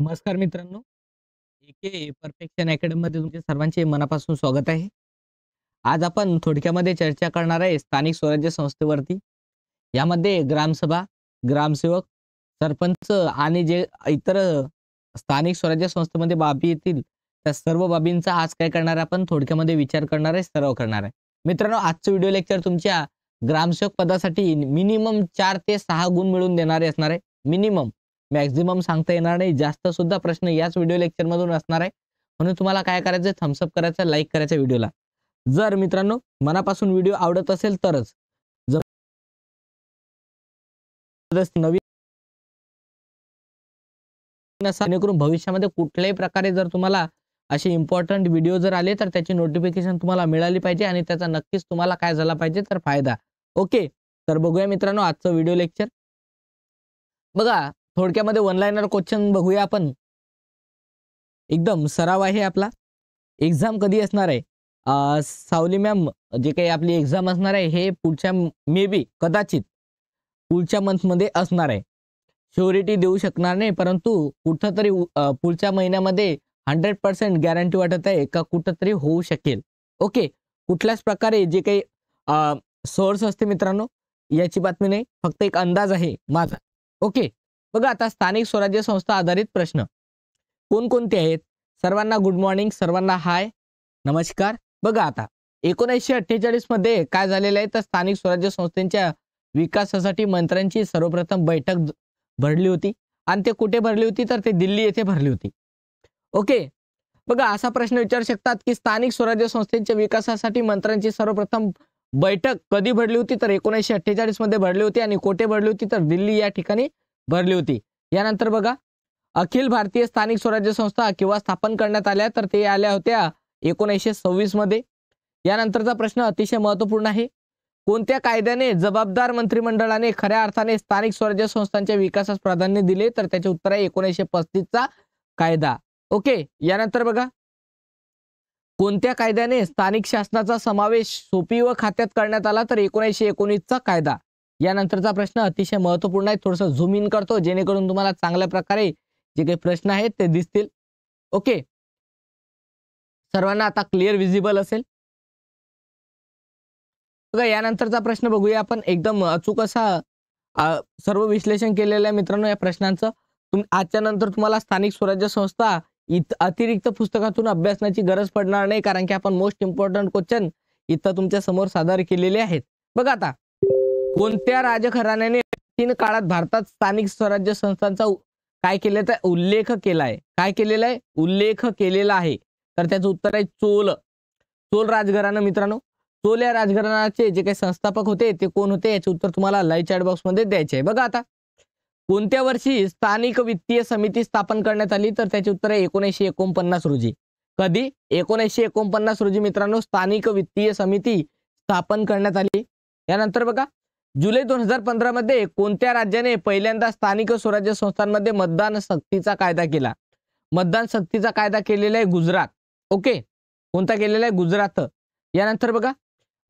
नमस्कार मित्रांनो एके परफेक्शन अकॅडमीमध्ये तुमचे सर्वांचे मनापासून स्वागत आहे आज आपण थोडक्यामध्ये चर्चा करणार आहे स्थानिक स्वराज्य संस्थेवरती यामध्ये ग्रामसभा ग्रामसेवक सरपंच आणि जे इतर स्थानिक स्वराज्य संस्थेमध्ये बाबी येतील त्या सर्व बाबींचा आज काय करणार आहे आपण थोडक्यामध्ये विचार करणार आहे सराव करणार आहे मित्रांनो आजचं व्हिडिओ लेक्चर तुमच्या ग्रामसेवक पदासाठी मिनिमम चार ते सहा गुण मिळून देणारे असणार आहे मिनिमम मॅक्झिमम सांगता येणार नाही जास्त सुद्धा प्रश्न याच व्हिडिओ लेक्चर मधून असणार आहे म्हणून तुम्हाला काय करायचं थम्सअप करायचं लाईक करायचं व्हिडिओला जर मित्रांनो मनापासून व्हिडिओ आवडत असेल तरच नवीन जेणेकरून भविष्यामध्ये कुठल्याही प्रकारे जर तुम्हाला असे इम्पॉर्टंट व्हिडिओ जर आले तर त्याची नोटिफिकेशन तुम्हाला मिळाली पाहिजे आणि त्याचा नक्कीच तुम्हाला काय झाला पाहिजे तर फायदा ओके तर बघूया मित्रांनो आजचं व्हिडिओ लेक्चर बघा थोडक्यामध्ये वन लायनर क्वेश्चन बघूया आपण एकदम सराव आहे आपला एक्झाम कधी असणार आहे सावली मॅम जे काही आपली एक्झाम असणार आहे हे पुढच्या मे बी कदाचित पुढच्या मंथमध्ये असणार आहे श्युरिटी देऊ शकणार नाही परंतु कुठं पुढच्या महिन्यामध्ये हंड्रेड पर्सेंट गॅरंटी वाटत आहे का कुठं होऊ शकेल ओके कुठल्याच प्रकारे जे काही सोर्स असते मित्रांनो याची बातमी नाही फक्त एक अंदाज आहे माझा ओके बघा आता स्थानिक स्वराज्य संस्था आधारित प्रश्न कोणकोणते आहेत सर्वांना गुड मॉर्निंग सर्वांना हाय नमस्कार बघा आता एकोणीसशे अठ्ठेचाळीस मध्ये काय झालेलं आहे तर स्थानिक स्वराज्य संस्थेच्या विकासासाठी मंत्र्यांची सर्वप्रथम बैठक भरली होती आणि ते कुठे भरली होती तर ते दिल्ली येथे भरली होती ओके बघा असा प्रश्न विचारू शकतात की स्थानिक स्वराज्य संस्थेच्या विकासासाठी मंत्र्यांची सर्वप्रथम बैठक कधी भरली होती तर एकोणीसशे अठ्ठेचाळीस मध्ये भरली होती आणि कोठे भरली होती तर दिल्ली या ठिकाणी भरली होती यानंतर बघा अखिल भारतीय स्थानिक स्वराज्य संस्था किंवा स्थापन करण्यात आल्या तर ते आल्या होत्या एकोणीसशे सव्वीस मध्ये यानंतरचा प्रश्न अतिशय महत्वपूर्ण आहे कोणत्या कायद्याने जबाबदार मंत्रिमंडळाने खऱ्या अर्थाने स्थानिक स्वराज्य संस्थांच्या विकासास प्राधान्य दिले तर त्याचे उत्तर आहे एकोणीसशे पस्तीसचा कायदा ओके यानंतर बघा कोणत्या कायद्याने स्थानिक शासनाचा समावेश सोपी व खात्यात करण्यात आला तर एकोणीसशे एकोणीसचा कायदा यानंतरचा प्रश्न अतिशय महत्वपूर्ण आहे थोडंसं झूम इन करतो जेणेकरून तुम्हाला चांगल्या प्रकारे जे काही प्रश्न आहेत ते दिसतील ओके सर्वांना आता क्लिअर विजिबल असेल बघा यानंतरचा प्रश्न बघूया आपण एकदम अचूक असा सर्व विश्लेषण केलेलं आहे मित्रांनो या प्रश्नांचं तुम आजच्या नंतर तुम्हाला स्थानिक स्वराज्य संस्था इत अतिरिक्त पुस्तकातून अभ्यासण्याची गरज पडणार नाही कारण की आपण मोस्ट इम्पॉर्टंट क्वेश्चन इथं तुमच्या समोर सादर केलेले आहेत बघा आता कोणत्या राजघराण्याने तीन काळात भारतात स्थानिक स्वराज्य संस्थांचा काय आहे उल्लेख केला आहे काय केलेला आहे उल्लेख केलेला आहे तर त्याचं उत्तर आहे चोल चोल राजघराणं मित्रांनो चोल या राजघराण्याचे जे काही संस्थापक होते ते कोण होते याचे उत्तर तुम्हाला लाईव्ह चॅट बॉक्स मध्ये द्यायचे आहे बघा आता कोणत्या वर्षी स्थानिक वित्तीय समिती स्थापन करण्यात आली तर त्याचे उत्तर आहे एकोणीसशे एकोणपन्नास रोजी कधी एकोणीसशे एकोणपन्नास रोजी मित्रांनो स्थानिक वित्तीय समिती स्थापन करण्यात आली यानंतर बघा जुलै दोन हजार पंधरामध्ये मध्ये कोणत्या राज्याने पहिल्यांदा स्थानिक स्वराज्य संस्थांमध्ये मतदान सक्तीचा कायदा केला मतदान सक्तीचा कायदा केलेला आहे गुजरात ओके कोणता केलेला आहे गुजरात यानंतर बघा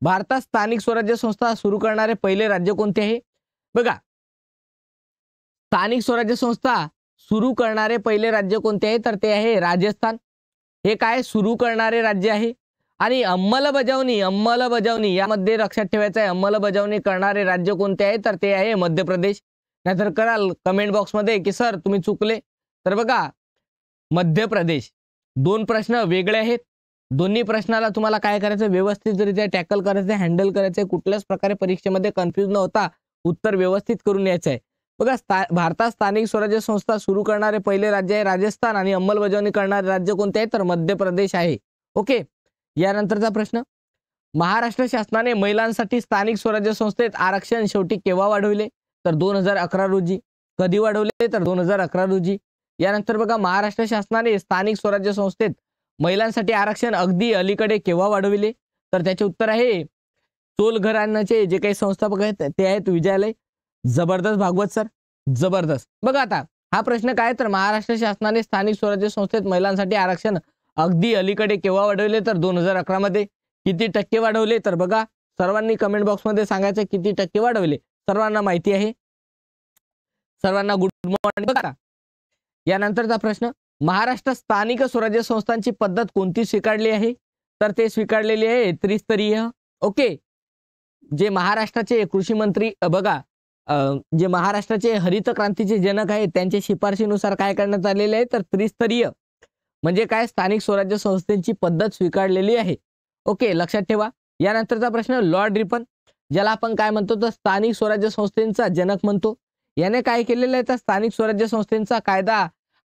भारतात स्थानिक स्वराज्य संस्था सुरू करणारे पहिले राज्य कोणते आहे बघा स्थानिक स्वराज्य संस्था सुरू करणारे पहिले राज्य कोणते आहे तर ते आहे राजस्थान हे काय सुरू करणारे राज्य आहे आणि अंमलबजावणी अंमलबजावणी यामध्ये लक्षात ठेवायचं आहे अंमलबजावणी करणारे राज्य कोणते आहे तर ते आहे मध्य प्रदेश नाहीतर कराल कमेंट बॉक्समध्ये की सर तुम्ही चुकले तर बघा मध्य प्रदेश दोन प्रश्न वेगळे आहेत दोन्ही प्रश्नाला तुम्हाला काय करायचं व्यवस्थित व्यवस्थितरित्या टॅकल करायचं हँडल करायचं आहे कुठल्याच प्रकारे परीक्षेमध्ये कन्फ्युज न होता उत्तर व्यवस्थित करून यायचं आहे बघा स्था भारतात स्थानिक स्वराज्य संस्था सुरू करणारे पहिले राज्य आहे राजस्थान आणि अंमलबजावणी करणारे राज्य कोणते आहे तर मध्य प्रदेश आहे ओके यानंतरचा प्रश्न महाराष्ट्र शासनाने महिलांसाठी स्थानिक स्वराज्य संस्थेत आरक्षण शेवटी केव्हा वाढविले तर दोन हजार अकरा रोजी कधी वाढवले तर दोन हजार अकरा रोजी यानंतर बघा महाराष्ट्र शासनाने स्थानिक स्वराज्य संस्थेत महिलांसाठी आरक्षण अगदी अलीकडे केव्हा वाढविले तर त्याचे उत्तर आहे चोल घराण्याचे जे काही संस्थापक आहेत ते आहेत विजयालय जबरदस्त भागवत सर जबरदस्त बघा आता हा प्रश्न काय तर महाराष्ट्र शासनाने स्थानिक स्वराज्य संस्थेत महिलांसाठी आरक्षण अगदी अलीकडे केव्हा वाढवले तर दोन हजार अकरामध्ये किती टक्के वाढवले तर बघा सर्वांनी कमेंट बॉक्समध्ये सांगायचं किती टक्के वाढवले सर्वांना माहिती आहे सर्वांना गुड मॉर्निंग बघा यानंतरचा प्रश्न महाराष्ट्र स्थानिक स्वराज्य संस्थांची पद्धत कोणती स्वीकारली आहे तर ते स्वीकारलेली आहे त्रिस्तरीय ओके जे महाराष्ट्राचे कृषी मंत्री बघा जे महाराष्ट्राचे हरित क्रांतीचे जनक आहेत त्यांच्या शिफारशीनुसार काय करण्यात आलेले आहे तर त्रिस्तरीय म्हणजे काय स्थानिक स्वराज्य संस्थेची पद्धत स्वीकारलेली आहे ओके लक्षात ठेवा यानंतरचा प्रश्न लॉर्ड रिपन ज्याला आपण काय म्हणतो तर स्थानिक स्वराज्य संस्थेचा जनक म्हणतो याने काय केलेलं आहे तर स्थानिक स्वराज्य संस्थेचा कायदा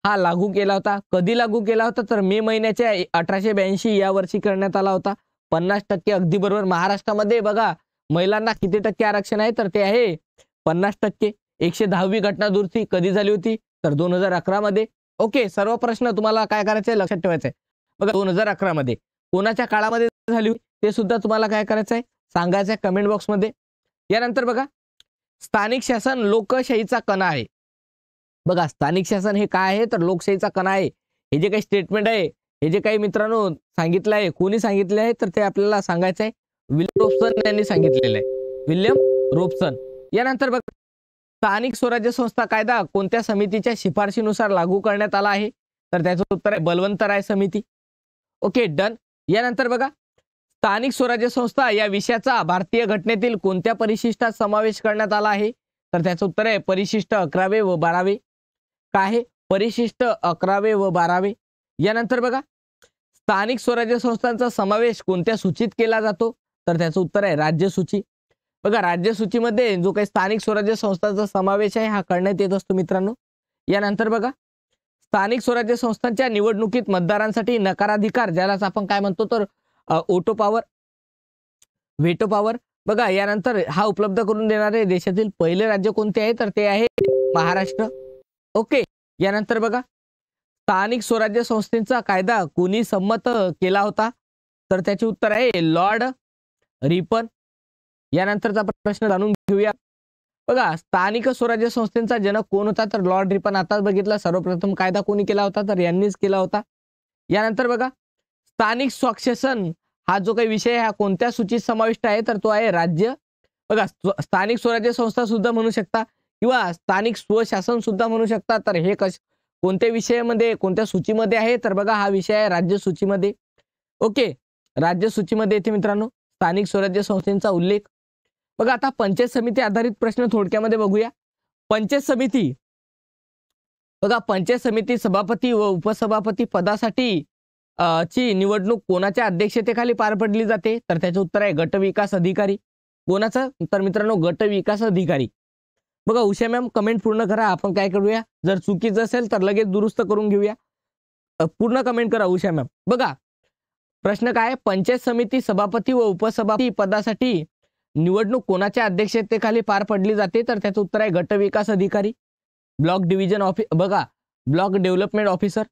हा लागू केला होता कधी लागू केला होता तर मे महिन्याच्या अठराशे ब्याऐंशी या वर्षी करण्यात आला होता पन्नास टक्के अगदी बरोबर महाराष्ट्रामध्ये बघा महिलांना किती टक्के आरक्षण आहे तर ते आहे पन्नास टक्के एकशे दहावी घटना दुरुस्ती कधी झाली होती तर दोन हजार अकरामध्ये मध्ये ओके सर्व प्रश्न तुम्हाला काय करायचे लक्षात ठेवायचे बघा दोन हजार अकरा मध्ये कोणाच्या काळामध्ये झाली ते सुद्धा तुम्हाला काय करायचं आहे सांगायचं आहे कमेंट बॉक्समध्ये यानंतर बघा स्थानिक शासन लोकशाहीचा कणा आहे बघा स्थानिक शासन हे काय आहे तर लोकशाहीचा कणा आहे हे जे काही स्टेटमेंट आहे हे जे काही मित्रांनो सांगितलं आहे कोणी सांगितले आहे तर ते आपल्याला सांगायचं आहे विल्यम रोपसन यांनी सांगितलेलं आहे विल्यम रोपसन यानंतर बघा स्थानिक स्वराज्य संस्था कायदा कोणत्या समितीच्या शिफारशीनुसार लागू करण्यात आला आहे तर त्याचं उत्तर आहे बलवंतराय समिती ओके डन यानंतर बघा स्थानिक स्वराज्य संस्था या विषयाचा भारतीय घटनेतील कोणत्या परिशिष्टात समावेश करण्यात आला आहे तर त्याचं उत्तर आहे परिशिष्ट अकरावे व बारावे काय आहे परिशिष्ट अकरावे व बारावे यानंतर बघा स्थानिक स्वराज्य संस्थांचा समावेश कोणत्या सूचित केला जातो तर त्याचं उत्तर आहे राज्यसूची बघा राज्यसूचीमध्ये जो काही स्थानिक स्वराज्य संस्थांचा समावेश आहे हा करण्यात येत असतो मित्रांनो यानंतर बघा स्थानिक स्वराज्य संस्थांच्या निवडणुकीत मतदारांसाठी नकाराधिकार ज्यालाच आपण काय म्हणतो तर ओटो पॉवर व्हेटो पॉवर बघा यानंतर हा उपलब्ध करून देणारे देशातील पहिले राज्य कोणते आहे तर ते आहे महाराष्ट्र ओके यानंतर बघा स्थानिक स्वराज्य संस्थेचा कायदा कोणी संमत केला होता तर त्याचे उत्तर आहे लॉर्ड रिपन यानंतरचा प्रश्न जाणून घेऊया बघा स्थानिक स्वराज्य संस्थेचा जनक कोण होता तर लॉर्ड रिपन आताच बघितला सर्वप्रथम कायदा कोणी केला होता तर यांनीच केला होता यानंतर बघा स्थानिक स्वाक्षसन हा जो काही विषय हा कोणत्या सूचीत समाविष्ट आहे तर तो आहे राज्य बघा स्थानिक स्वराज्य संस्था सुद्धा म्हणू शकता किंवा स्थानिक स्वशासन सुद्धा म्हणू शकता तर हे कश कोणत्या विषयामध्ये कोणत्या सूचीमध्ये आहे तर बघा हा विषय आहे राज्य सूचीमध्ये ओके राज्य सूचीमध्ये येते मित्रांनो स्थानिक स्वराज्य संस्थेचा उल्लेख बघा आता पंचायत समिती आधारित प्रश्न थोडक्यामध्ये बघूया पंचायत समिती बघा पंचायत समिती सभापती व उपसभापती पदासाठी ची निवडणूक कोणाच्या अध्यक्षतेखाली पार पडली जाते तर त्याचे उत्तर आहे गट विकास अधिकारी कोणाचं तर मित्रांनो गट विकास अधिकारी बघा उषा मॅम कमेंट पूर्ण करा आपण काय करूया जर चुकीचं असेल तर लगेच दुरुस्त करून घेऊया पूर्ण कमेंट करा उषा मॅम बघा प्रश्न काय पंचायत समिती सभापती व उपसभापती पदासाठी निवडणूक कोणाच्या अध्यक्षतेखाली पार पडली जाते तर त्याचं उत्तर आहे गट विकास अधिकारी ब्लॉक डिव्हिजन ऑफि बघा ब्लॉक डेव्हलपमेंट ऑफिसर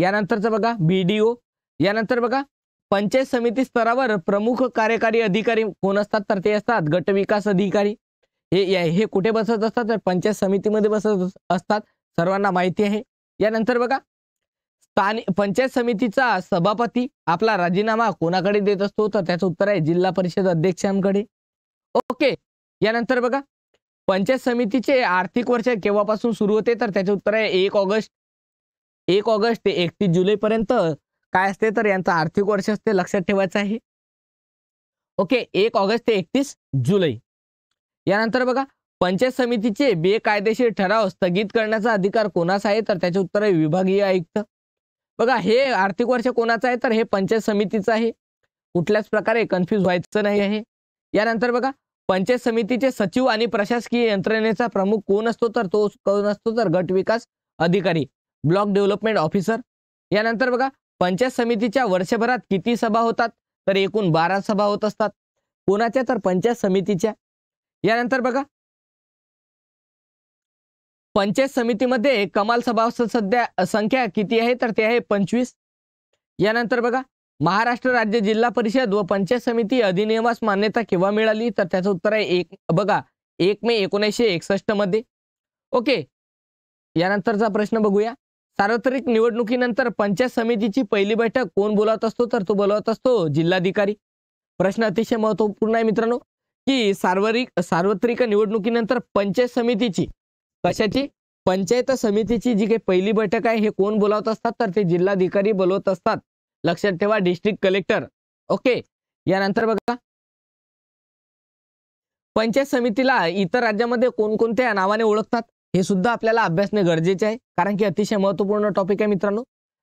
यानंतरचं बघा बीडीओ यानंतर बघा पंचायत समिती स्तरावर प्रमुख कार्यकारी अधिकारी कोण असतात तर ते असतात गट विकास अधिकारी हे हे कुठे बसत असतात तर पंचायत समितीमध्ये बसत असतात सर्वांना माहिती आहे यानंतर बघा स्थानिक पंचायत समितीचा सभापती आपला राजीनामा कोणाकडे देत असतो तर त्याचं उत्तर आहे जिल्हा परिषद अध्यक्षांकडे ओके यानंतर बघा पंचायत समितीचे आर्थिक वर्ष केव्हापासून सुरू होते तर त्याचे उत्तर आहे एक ऑगस्ट एक ऑगस्ट ते एकतीस जुलैपर्यंत काय असते तर यांचं आर्थिक वर्ष असते लक्षात ठेवायचं आहे ओके एक ऑगस्ट ते एकतीस जुलै यानंतर बघा पंचायत समितीचे बेकायदेशीर ठराव स्थगित करण्याचा अधिकार कोणाचा आहे तर त्याचे उत्तर आहे विभागीय आयुक्त बघा हे आर्थिक वर्ष कोणाचं आहे तर हे पंचायत समितीचं आहे कुठल्याच प्रकारे कन्फ्यूज व्हायचं नाही आहे यानंतर बघा पंचायत समितीचे सचिव आणि प्रशासकीय यंत्रणेचा प्रमुख कोण असतो तर तो कोण असतो तर गट विकास अधिकारी ब्लॉक डेव्हलपमेंट ऑफिसर यानंतर बघा पंचायत समितीच्या वर्षभरात किती सभा होतात तर एकूण बारा सभा होत असतात कोणाच्या तर पंचायत समितीच्या यानंतर बघा पंचायत समितीमध्ये कमाल सभा सध्या संख्या किती आहे तर ते आहे पंचवीस यानंतर बघा महाराष्ट्र राज्य जिल्हा परिषद व पंचायत समिती अधिनियमास मान्यता केव्हा मिळाली तर त्याचं उत्तर आहे एक बघा एक मे एकोणीसशे एकसष्ट मध्ये ओके यानंतरचा प्रश्न बघूया सार्वत्रिक निवडणुकीनंतर पंचायत समितीची पहिली बैठक कोण बोलावत असतो तर तो बोलावत असतो जिल्हाधिकारी प्रश्न अतिशय महत्वपूर्ण आहे मित्रांनो की सार्वत्रिक सार्वत्रिक निवडणुकीनंतर पंचायत समितीची कशाची पंचायत समितीची जी काही पहिली बैठक आहे हे कोण बोलावत असतात तर ते जिल्हाधिकारी बोलवत असतात लक्षात ठेवा डिस्ट्रिक्ट कलेक्टर ओके यानंतर बघा पंचायत समितीला इतर राज्यामध्ये कोणकोणत्या नावाने ओळखतात हे सुद्धा आपल्याला अभ्यासणे गरजेचे आहे कारण की अतिशय महत्वपूर्ण टॉपिक आहे मित्रांनो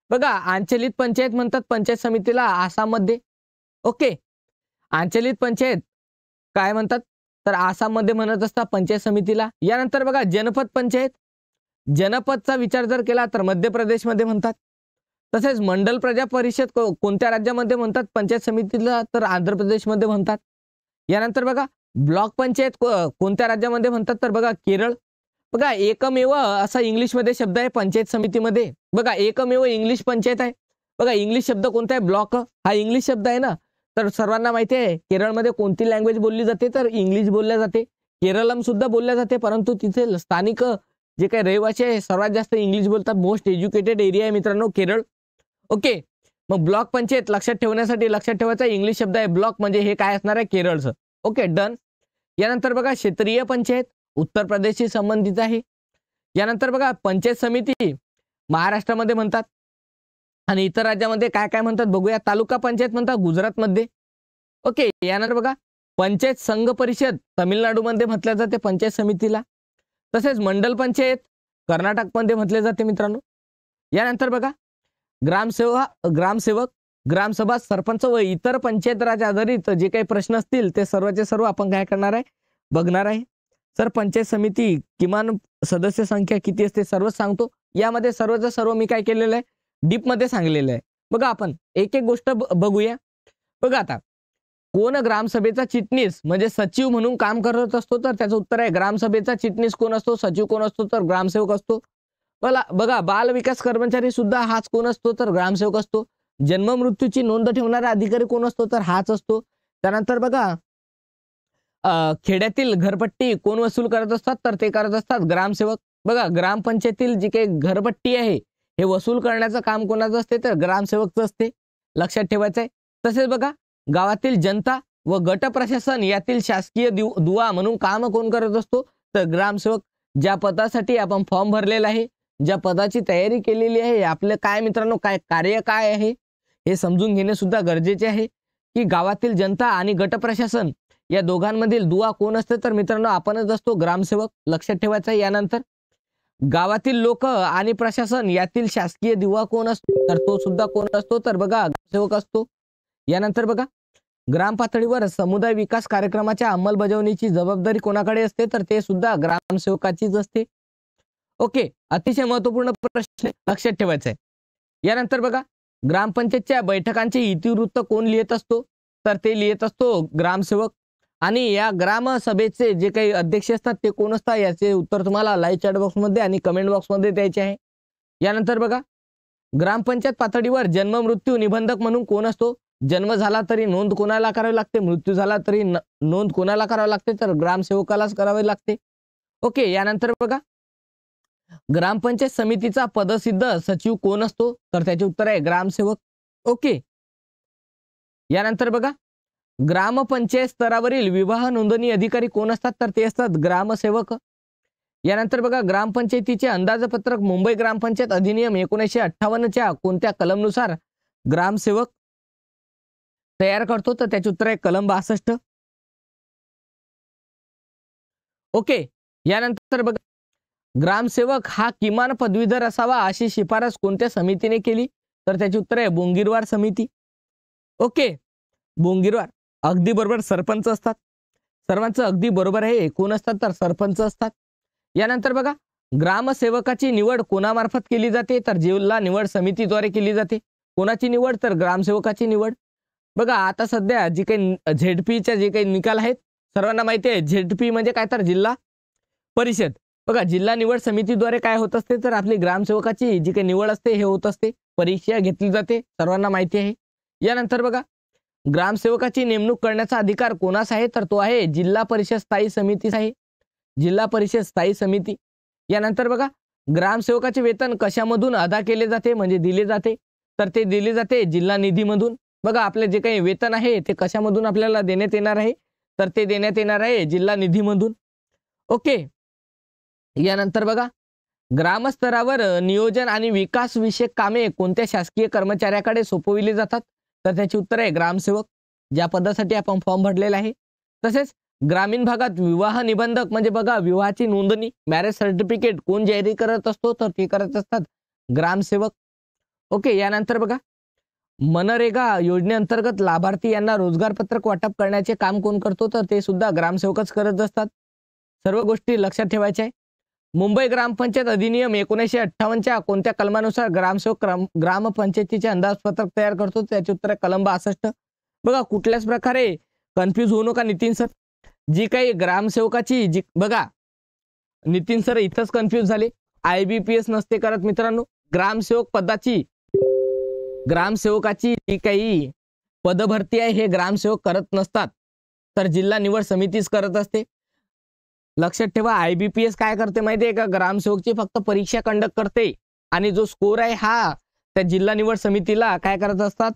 बघा आंचलित पंचायत म्हणतात पंचायत समितीला आसाममध्ये ओके आंचलित पंचायत काय म्हणतात तर आसाममध्ये म्हणत असता पंचायत समितीला यानंतर बघा जनपद पंचायत जनपदचा विचार जर केला तर मध्य प्रदेशमध्ये म्हणतात तसेच मंडल प्रजा परिषद कोणत्या राज्यामध्ये म्हणतात पंचायत समितीला तर आंध्र प्रदेशमध्ये म्हणतात यानंतर बघा ब्लॉक पंचायत कोणत्या राज्यामध्ये म्हणतात तर बघा केरळ बघा एकमेव असा इंग्लिशमध्ये शब्द आहे पंचायत समितीमध्ये बघा एकमेव इंग्लिश पंचायत आहे बघा इंग्लिश शब्द कोणता आहे ब्लॉक हा इंग्लिश शब्द आहे ना तर सर्वांना माहिती आहे केरळमध्ये कोणती लँग्वेज बोलली जाते तर इंग्लिश बोलल्या जाते केरळम सुद्धा बोलल्या जाते परंतु तिथे स्थानिक जे काही रहिवासी आहे सर्वात जास्त इंग्लिश बोलतात मोस्ट एज्युकेटेड एरिया आहे मित्रांनो केरळ ओके मग ब्लॉक पंचायत लक्षात ठेवण्यासाठी लक्षात ठेवायचा इंग्लिश शब्द आहे ब्लॉक म्हणजे हे काय असणार आहे केरळचं ओके डन यानंतर बघा क्षेत्रीय पंचायत उत्तर प्रदेशशी संबंधित आहे यानंतर बघा पंचायत समिती महाराष्ट्रामध्ये म्हणतात आणि इतर राज्यामध्ये काय काय म्हणतात बघूया तालुका पंचायत म्हणतात गुजरातमध्ये ओके यानंतर बघा पंचायत संघ परिषद तमिळनाडूमध्ये म्हटल्या जाते पंचायत समितीला तसेच मंडल पंचायत कर्नाटकमध्ये म्हटले जाते मित्रांनो यानंतर बघा ग्रामसेवक ग्रामसेवक ग्रामसभा सरपंच व इतर पंचायत राज आधारित जे काही प्रश्न असतील ते सर्वचे सर्व आपण काय करणार आहे बघणार आहे सर पंचायत समिती किमान सदस्य संख्या किती असते सर्वच सांगतो यामध्ये सर्वच सर्व मी काय केलेलं आहे डीपमध्ये सांगलेलं आहे बघा आपण एक एक गोष्ट बघूया बघा आता कोण ग्रामसभेचा चिटणीस म्हणजे सचिव म्हणून काम करत असतो तर त्याचं उत्तर आहे ग्रामसभेचा चिटणीस कोण असतो सचिव कोण असतो तर ग्रामसेवक असतो बला बघा बाल विकास कर्मचारी सुद्धा हाच कोण असतो तर ग्रामसेवक असतो जन्म मृत्यूची नोंद ठेवणारा अधिकारी कोण असतो तर हाच असतो त्यानंतर बघा खेड्यातील घरपट्टी कोण वसूल करत असतात तर ते करत असतात ग्रामसेवक बघा ग्रामपंचायतील जी काही घरपट्टी आहे हे वसूल करण्याचं काम कोणाचं असते तर ग्रामसेवकच असते लक्षात ठेवायचं आहे तसेच बघा गावातील जनता व गट प्रशासन यातील शासकीय दुवा म्हणून काम कोण करत असतो तर ग्रामसेवक ज्या पदासाठी आपण फॉर्म भरलेला आहे ज्या पदाची तयारी केलेली आहे आपलं काय मित्रांनो काय कार्य काय आहे हे समजून घेणे सुद्धा गरजेचे आहे की गावातील जनता आणि गट प्रशासन या दोघांमधील दुवा कोण असते तर मित्रांनो आपणच असतो ग्रामसेवक लक्षात ठेवायचा यानंतर गावातील लोक आणि प्रशासन यातील शासकीय दुवा कोण असतो तर तो सुद्धा कोण असतो तर बघा सेवक असतो यानंतर बघा ग्राम पातळीवर समुदाय विकास कार्यक्रमाच्या अंमलबजावणीची जबाबदारी कोणाकडे असते तर ते सुद्धा ग्रामसेवकाचीच असते ओके अतिशय महत्वपूर्ण प्रश्न लक्षात ठेवायचा आहे यानंतर बघा ग्रामपंचायतच्या बैठकांचे इतिवृत्त कोण लिहित असतो तर ते लिहित असतो ग्रामसेवक आणि या ग्रामसभेचे जे काही अध्यक्ष असतात ते कोण असतात याचे उत्तर तुम्हाला लाईव्ह चॅट बॉक्समध्ये आणि कमेंट बॉक्समध्ये द्यायचे आहे यानंतर बघा ग्रामपंचायत पातळीवर जन्म मृत्यू निबंधक म्हणून कोण असतो जन्म झाला तरी नोंद कोणाला करावी लागते मृत्यू झाला तरी नोंद कोणाला करावी लागते तर ग्रामसेवकालाच करावी लागते ओके यानंतर बघा ग्रामपंचायत समितीचा पदसिद्ध सचिव कोण असतो तर त्याचे उत्तर आहे ग्रामसेवक ओके यानंतर बघा ग्रामपंचायत स्तरावरील विवाह नोंदणी अधिकारी कोण असतात तर ते असतात ग्रामसेवक यानंतर बघा ग्रामपंचायतीचे अंदाजपत्रक मुंबई ग्रामपंचायत अधिनियम एकोणीसशे अठ्ठावन्नच्या कोणत्या कलमनुसार ग्रामसेवक तयार करतो तर त्याचे उत्तर आहे कलम बासष्ट ओके यानंतर बघा ग्रामसेवक हा किमान पदवीधर असावा अशी शिफारस कोणत्या समितीने केली तर त्याचे उत्तर आहे बोंगीरवार समिती ओके बोंगीरवार अगदी बरोबर सरपंच असतात सर्वांचं अगदी बरोबर आहे कोण असतात तर सरपंच असतात यानंतर बघा ग्रामसेवकाची निवड कोणामार्फत केली जाते तर जिल्हा निवड समितीद्वारे केली जाते कोणाची निवड तर ग्रामसेवकाची निवड बघा आता सध्या जी काही झेडपीचे जे काही निकाल आहेत सर्वांना माहिती आहे झेडपी म्हणजे काय तर जिल्हा परिषद बघा जिल्हा निवड समितीद्वारे काय होत असते तर आपली ग्रामसेवकाची जी काही निवड असते हे होत असते परीक्षा घेतली जाते सर्वांना माहिती आहे यानंतर बघा ग्रामसेवकाची नेमणूक करण्याचा अधिकार कोणास आहे तर तो आहे जिल्हा परिषद स्थायी समितीस आहे जिल्हा परिषद स्थायी समिती यानंतर बघा ग्रामसेवकाचे वेतन कशामधून अदा केले जाते म्हणजे दिले जाते तर ते दिले जाते जिल्हा निधीमधून बघा आपले जे काही वेतन आहे ते कशामधून आपल्याला देण्यात येणार आहे तर ते देण्यात येणार आहे जिल्हा निधीमधून ओके यानंतर बघा ग्रामस्तरावर नियोजन आणि विकास कामे कोणत्या शासकीय कर्मचाऱ्याकडे सोपविली जातात तर त्याची उत्तर आहे ग्रामसेवक ज्या पदासाठी आपण फॉर्म भरलेला आहे तसेच ग्रामीण भागात विवाह निबंधक म्हणजे बघा विवाहाची नोंदणी मॅरेज सर्टिफिकेट कोण जाहीर करत असतो तर ते करत असतात ग्रामसेवक ओके यानंतर बघा मनरेगा योजनेअंतर्गत लाभार्थी यांना रोजगार पत्रक वाटप करण्याचे काम कोण करतो तर ते सुद्धा ग्रामसेवकच करत असतात सर्व गोष्टी लक्षात ठेवायच्या आहे मुंबई ग्रामपंचायत अधिनियम एकोणीसशे अठ्ठावन्नच्या कोणत्या कलमानुसार ग्रामसेवक ग्रामपंचायतीचे अंदाजपत्रक तयार करतो त्याचे उत्तर आहे कलम बासष्ट बघा कुठल्याच प्रकारे कन्फ्यूज होऊ नका नितीन सर जी काही ग्रामसेवकाची जी बघा नितीन सर इथंच कन्फ्यूज झाले आय बी पी एस नसते करत मित्रांनो ग्रामसेवक पदाची ग्रामसेवकाची जी काही पदभरती आहे हे ग्रामसेवक करत नसतात तर जिल्हा निवड समितीच करत असते लक्षात ठेवा आयबीपीएस काय करते माहितीये का ग्रामसेवकची फक्त परीक्षा कंडक्ट करते आणि जो स्कोर आहे हा त्या जिल्हा निवड समितीला काय करत असतात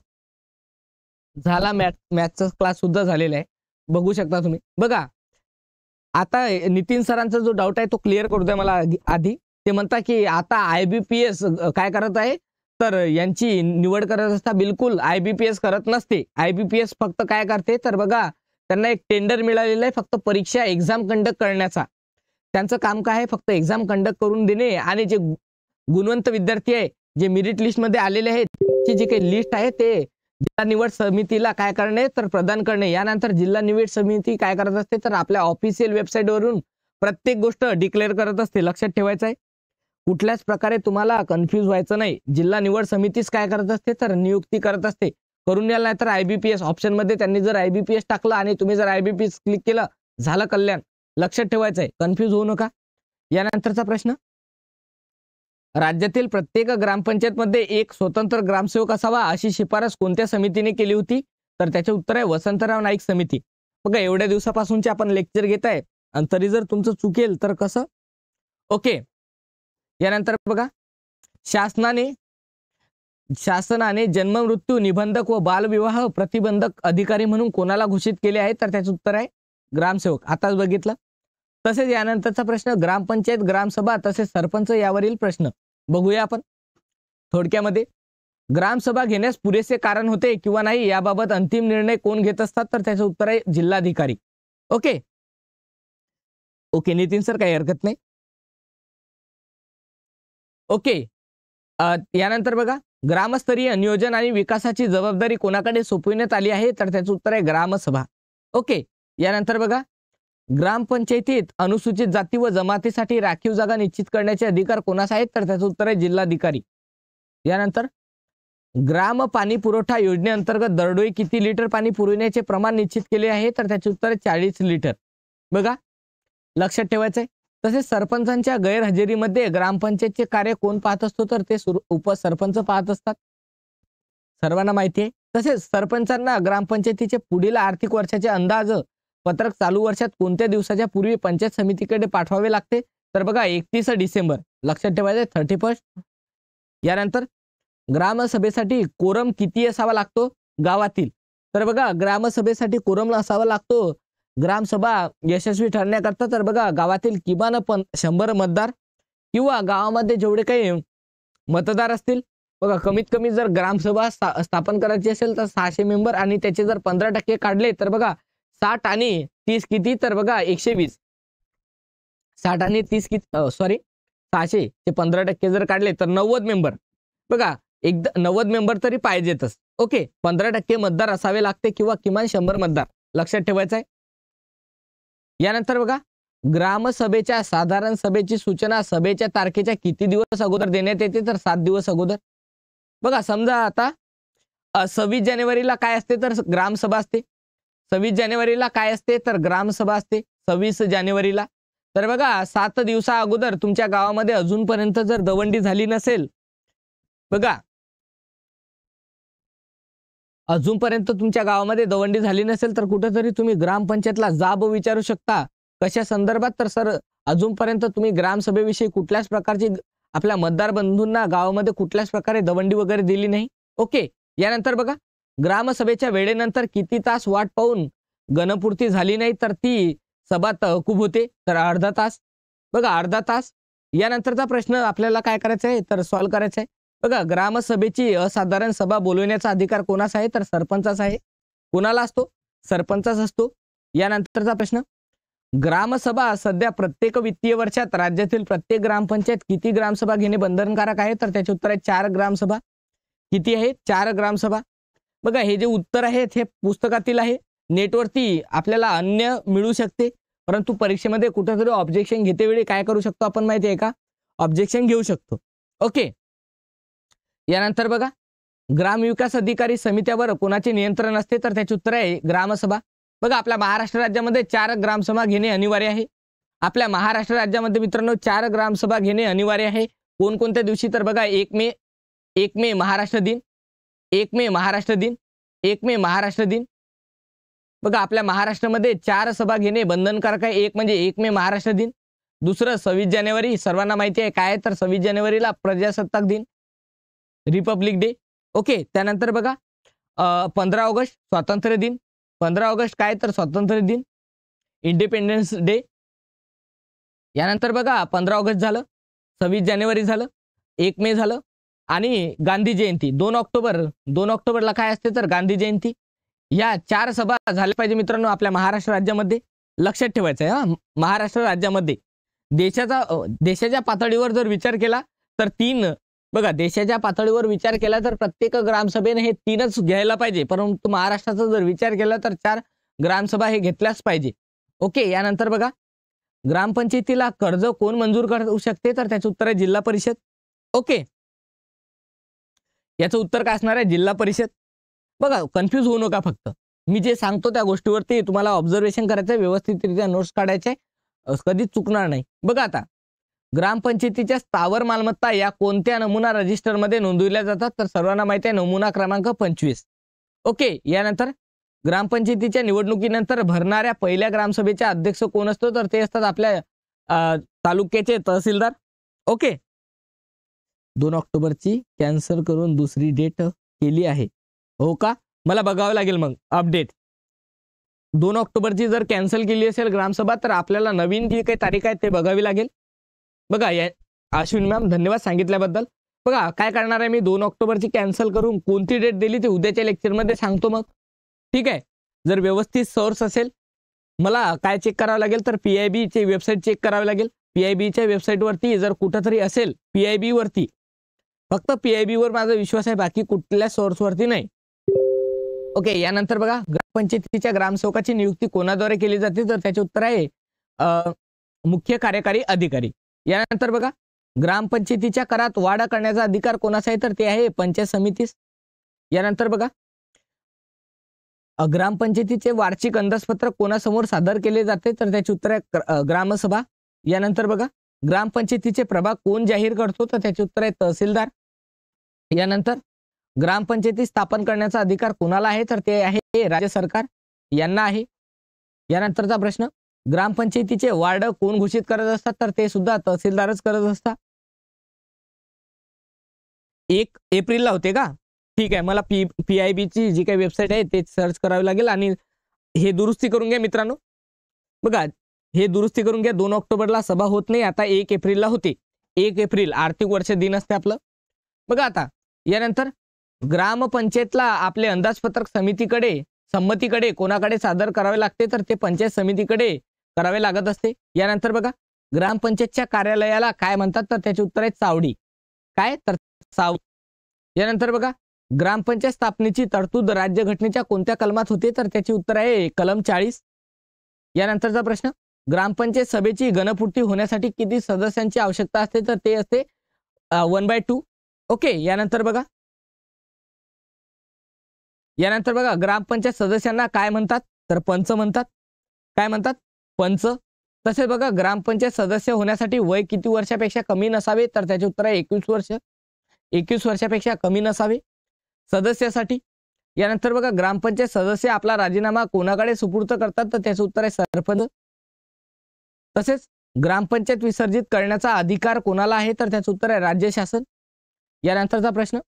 झाला मॅथ मॅथचा क्लास सुद्धा झालेला आहे बघू शकता तुम्ही बघा आता नितीन सरांचा जो डाऊट आहे तो क्लिअर करू द्या मला आधी ते म्हणता की आता आयबीपीएस काय करत आहे तर यांची निवड करत असता बिलकुल आयबीपीएस करत नसते आयबीपीएस फक्त काय करते तर बघा त्यांना एक टेंडर मिळालेला आहे फक्त परीक्षा एक्झाम कंडक्ट करण्याचा त्यांचं काम काय आहे फक्त एक्झाम कंडक्ट करून देणे आणि जे गुणवंत विद्यार्थी आहे जे मेरिट लिस्टमध्ये आलेले आहेत त्यांची जे काही लिस्ट आहे ते जिल्हा निवड समितीला काय करणे तर प्रदान करणे यानंतर जिल्हा निवड समिती काय करत असते तर आपल्या ऑफिशियल वरून प्रत्येक गोष्ट डिक्लेअर करत असते लक्षात ठेवायचं आहे कुठल्याच प्रकारे तुम्हाला कन्फ्यूज व्हायचं नाही जिल्हा निवड समितीच काय करत असते तर नियुक्ती करत असते करून द्याल नाही तर आयबीपीएस ऑप्शन मध्ये त्यांनी जर आयबीपीएस टाकलं आणि तुम्ही जर आयबीपीएस क्लिक केलं झालं कल्याण लक्षात ठेवायचं आहे कन्फ्यूज होऊ नका यानंतरचा प्रश्न राज्यातील प्रत्येक मध्ये एक स्वतंत्र ग्रामसेवक असावा अशी शिफारस कोणत्या समितीने केली होती तर त्याचे उत्तर आहे वसंतराव नाईक समिती बघा एवढ्या दिवसापासूनचे आपण लेक्चर घेत आहे आणि तरी जर तुमचं चुकेल तर कसं ओके यानंतर बघा शासनाने शासनाने जन्म मृत्यू निबंधक व बालविवाह प्रतिबंधक अधिकारी म्हणून कोणाला घोषित केले आहे तर त्याचं उत्तर आहे ग्रामसेवक आताच बघितलं तसेच यानंतरचा प्रश्न ग्रामपंचायत ग्रामसभा तसेच सरपंच यावरील प्रश्न बघूया आपण थोडक्यामध्ये ग्रामसभा घेण्यास पुरेसे कारण होते किंवा नाही याबाबत अंतिम निर्णय कोण घेत असतात तर त्याचं उत्तर आहे जिल्हाधिकारी ओके ओके नितीन सर काही हरकत नाही ओके यानंतर बघा ग्रामस्तरीय नियोजन आणि विकासाची जबाबदारी कोणाकडे सोपविण्यात आली आहे तर त्याचं उत्तर आहे ग्रामसभा ओके यानंतर बघा ग्रामपंचायतीत अनुसूचित जाती व जमातीसाठी राखीव जागा निश्चित करण्याचे अधिकार कोणास आहेत तर त्याचं उत्तर आहे जिल्हाधिकारी यानंतर ग्राम पाणी पुरवठा योजनेअंतर्गत दरडोई किती लिटर पाणी पुरविण्याचे प्रमाण निश्चित केले आहे तर त्याचे उत्तर आहे चाळीस लिटर बघा लक्षात ठेवायचंय तसेच सरपंचांच्या गैरहजेरीमध्ये ग्रामपंचायतचे कार्य कोण पाहत असतो तर ते उपसरपंच पाहत असतात सर्वांना माहिती आहे तसेच सरपंचांना ग्रामपंचायतीचे पुढील आर्थिक वर्षाचे अंदाज पत्रक चालू वर्षात कोणत्या दिवसाच्या पूर्वी पंचायत समितीकडे पाठवावे लागते तर बघा एकतीस डिसेंबर लक्षात ठेवायचं थर्टी फर्स्ट यानंतर ग्रामसभेसाठी कोरम किती असावा लागतो गावातील तर बघा ग्रामसभेसाठी कोरम असावा लागतो ग्रामसभा यशस्वी ठरण्याकरता तर बघा गावातील किमान पण शंभर मतदार किंवा गावामध्ये जेवढे काही मतदार असतील बघा कमीत कमी जर ग्रामसभा स्था, स्थापन करायची असेल तर सहाशे मेंबर आणि त्याचे जर पंधरा टक्के काढले तर बघा साठ आणि तीस किती तर बघा एकशे वीस साठ आणि तीस किती सॉरी सहाशे ते पंधरा टक्के जर काढले तर नव्वद मेंबर बघा एकदा नव्वद मेंबर तरी पाहिजेतच ओके पंधरा टक्के मतदार असावे लागते किंवा किमान शंभर मतदार लक्षात ठेवायचं आहे यानंतर बघा ग्रामसभेच्या साधारण सभेची सूचना सभेच्या तारखेच्या किती दिवस अगोदर देण्यात येते तर सात दिवस अगोदर बघा समजा आता सव्वीस जानेवारीला काय असते तर ग्रामसभा असते सव्वीस जानेवारीला काय असते तर ग्रामसभा असते सव्वीस जानेवारीला तर बघा सात दिवसा अगोदर तुमच्या गावामध्ये अजूनपर्यंत जर दवंडी झाली नसेल बघा अजूनपर्यंत तुमच्या गावामध्ये दवंडी झाली नसेल तर कुठेतरी तुम्ही ग्रामपंचायतला जाब विचारू शकता कशा संदर्भात तर सर अजूनपर्यंत तुम्ही ग्रामसभेविषयी कुठल्याच प्रकारची आपल्या मतदार बंधूंना गावामध्ये कुठल्याच प्रकारे दवंडी वगैरे दिली नाही ओके यानंतर बघा ग्रामसभेच्या वेळेनंतर किती तास वाट पाहून गणपूर्ती झाली नाही तर ती सभा तहकूब होते तर अर्धा तास बघा अर्धा तास यानंतरचा प्रश्न आपल्याला काय करायचा आहे तर सॉल्व्ह करायचा आहे बघा ग्रामसभेची असाधारण सभा बोलवण्याचा अधिकार कोणाचा आहे तर सरपंचाच आहे कोणाला असतो सरपंचाच असतो यानंतरचा प्रश्न ग्रामसभा सध्या प्रत्येक वित्तीय वर्षात राज्यातील प्रत्येक ग्रामपंचायत किती ग्रामसभा घेणे बंधनकारक आहे तर त्याचे उत्तर आहे चार ग्रामसभा किती आहे चार ग्रामसभा बघा हे जे उत्तर आहेत हे पुस्तकातील आहे नेटवरती आपल्याला अन्य मिळू शकते परंतु परीक्षेमध्ये कुठेतरी ऑब्जेक्शन घेते वेळी काय करू शकतो आपण माहिती आहे का ऑब्जेक्शन घेऊ शकतो ओके यानंतर बघा ग्रामविकास अधिकारी समित्यावर कोणाचे नियंत्रण असते तर त्याचे उत्तर आहे ग्रामसभा बघा आपल्या महाराष्ट्र राज्यामध्ये चार ग्रामसभा घेणे अनिवार्य आहे आपल्या महाराष्ट्र राज्यामध्ये मित्रांनो चार ग्रामसभा घेणे अनिवार्य आहे कोणकोणत्या दिवशी तर बघा एक मे एक मे महाराष्ट्र दिन एक मे महाराष्ट्र दिन एक मे महाराष्ट्र दिन बघा आपल्या महाराष्ट्रामध्ये चार सभा घेणे बंधनकारक आहे एक म्हणजे एक मे महाराष्ट्र दिन दुसरं सव्वीस जानेवारी सर्वांना माहिती आहे काय तर सव्वीस जानेवारीला प्रजासत्ताक दिन रिपब्लिक डे ओके त्यानंतर बघा पंधरा ऑगस्ट स्वातंत्र्य दिन पंधरा ऑगस्ट काय तर स्वातंत्र्य दिन इंडिपेंडन्स डे यानंतर बघा पंधरा ऑगस्ट झालं सव्वीस जानेवारी झालं एक मे झालं आणि गांधी जयंती दोन ऑक्टोबर दोन ऑक्टोबरला काय असते तर गांधी जयंती या चार सभा झाल्या पाहिजे मित्रांनो आपल्या महाराष्ट्र राज्यामध्ये लक्षात ठेवायचं आहे हा महाराष्ट्र राज्यामध्ये देशाचा देशाच्या पातळीवर जर विचार केला तर तीन बघा देशाच्या पातळीवर विचार केला तर प्रत्येक ग्रामसभेने हे तीनच घ्यायला पाहिजे परंतु महाराष्ट्राचा जर विचार केला तर चार ग्रामसभा हे घेतल्याच पाहिजे ओके यानंतर बघा ग्रामपंचायतीला कर्ज कोण मंजूर करू शकते तर त्याचं उत्तर आहे जिल्हा परिषद ओके याचं उत्तर काय असणार आहे जिल्हा परिषद बघा कन्फ्यूज होऊ नका फक्त मी जे सांगतो त्या गोष्टीवरती तुम्हाला ऑब्झर्वेशन करायचं व्यवस्थितरित्या नोट्स काढायचे कधीच चुकणार नाही बघा आता ग्रामपंचायतीच्या स्थावर मालमत्ता या कोणत्या नमुना रजिस्टरमध्ये नोंदविल्या जातात तर सर्वांना माहिती आहे नमुना क्रमांक पंचवीस ओके यानंतर ग्रामपंचायतीच्या निवडणुकीनंतर भरणाऱ्या पहिल्या ग्रामसभेच्या अध्यक्ष कोण असतो तर ते असतात आपल्या तालुक्याचे तहसीलदार ओके दोन ऑक्टोबरची कॅन्सल करून दुसरी डेट केली आहे हो का मला बघावं लागेल मग अपडेट दोन ऑक्टोबरची जर कॅन्सल केली असेल ग्रामसभा तर आपल्याला नवीन जी काही तारीख आहे ते बघावी लागेल बघा या अश्विन मॅम धन्यवाद सांगितल्याबद्दल बघा काय करणार आहे मी दोन ऑक्टोबरची कॅन्सल करून कोणती डेट दिली ती उद्याच्या लेक्चरमध्ये सांगतो मग ठीक आहे जर व्यवस्थित सोर्स असेल मला काय चेक करावं लागेल तर पी आय बीची वेबसाईट चेक करावे लागेल पी आय बीच्या वेबसाईटवरती जर कुठंतरी असेल पी आय बीवरती फक्त पी आय बीवर माझा विश्वास आहे बाकी कुठल्या सोर्सवरती नाही ओके यानंतर बघा ग्रामपंचायतीच्या ग्रामसेवकाची नियुक्ती कोणाद्वारे केली जाते तर त्याचे उत्तर आहे मुख्य कार्यकारी अधिकारी यानंतर बघा ग्रामपंचायतीच्या करात वाडा करण्याचा अधिकार कोणाचा आहे तर ते आहे पंचायत समितीस यानंतर बघा ग्रामपंचायतीचे वार्षिक अंदाजपत्र कोणासमोर सादर केले जाते तर त्याचे उत्तर आहे ग्रामसभा यानंतर बघा ग्रामपंचायतीचे प्रभाग कोण जाहीर करतो तर त्याचे उत्तर आहे तहसीलदार यानंतर ग्रामपंचायती स्थापन करण्याचा अधिकार कोणाला आहे तर ते आहे राज्य सरकार यांना आहे यानंतरचा प्रश्न ग्रामपंचायतीचे वार्ड कोण घोषित करत असतात तर ते सुद्धा तहसीलदारच करत असतात एक एप्रिलला होते का ठीक आहे मला पी पी आय बीची जी काही वेबसाईट आहे ते सर्च करावी लागेल आणि हे दुरुस्ती करून घ्या मित्रांनो बघा हे दुरुस्ती करून घ्या दोन ऑक्टोबरला सभा होत नाही आता एक एप्रिलला होते एक एप्रिल आर्थिक वर्ष दिन असते आपलं बघा आता यानंतर ग्रामपंचायतला आपले अंदाजपत्रक समितीकडे संमतीकडे कोणाकडे सादर करावे लागते तर ते पंचायत समितीकडे करावे लागत असते यानंतर बघा ग्रामपंचायतच्या कार्यालयाला काय म्हणतात तर त्याचे उत्तर आहे चावडी काय तर साव यानंतर बघा ग्रामपंचायत स्थापनेची तरतूद राज्यघटनेच्या कोणत्या कलमात होते तर त्याचे उत्तर आहे कलम चाळीस यानंतरचा प्रश्न ग्रामपंचायत सभेची गणपूर्ती होण्यासाठी किती सदस्यांची आवश्यकता असते तर ते असते वन बाय टू ओके यानंतर बघा यानंतर बघा ग्रामपंचायत सदस्यांना काय म्हणतात तर पंच म्हणतात काय म्हणतात पंच तसेच बघा ग्रामपंचायत सदस्य होण्यासाठी वय किती वर्षापेक्षा कमी नसावे तर त्याचे उत्तर आहे एकवीस वर्ष एकवीस वर्षापेक्षा कमी नसावे सदस्यासाठी यानंतर बघा ग्रामपंचायत सदस्य आपला राजीनामा कोणाकडे सुपूर्त करतात तर त्याचं उत्तर आहे सरपंच तसेच ग्रामपंचायत विसर्जित करण्याचा अधिकार कोणाला आहे तर त्याचं उत्तर आहे राज्य शासन यानंतरचा प्रश्न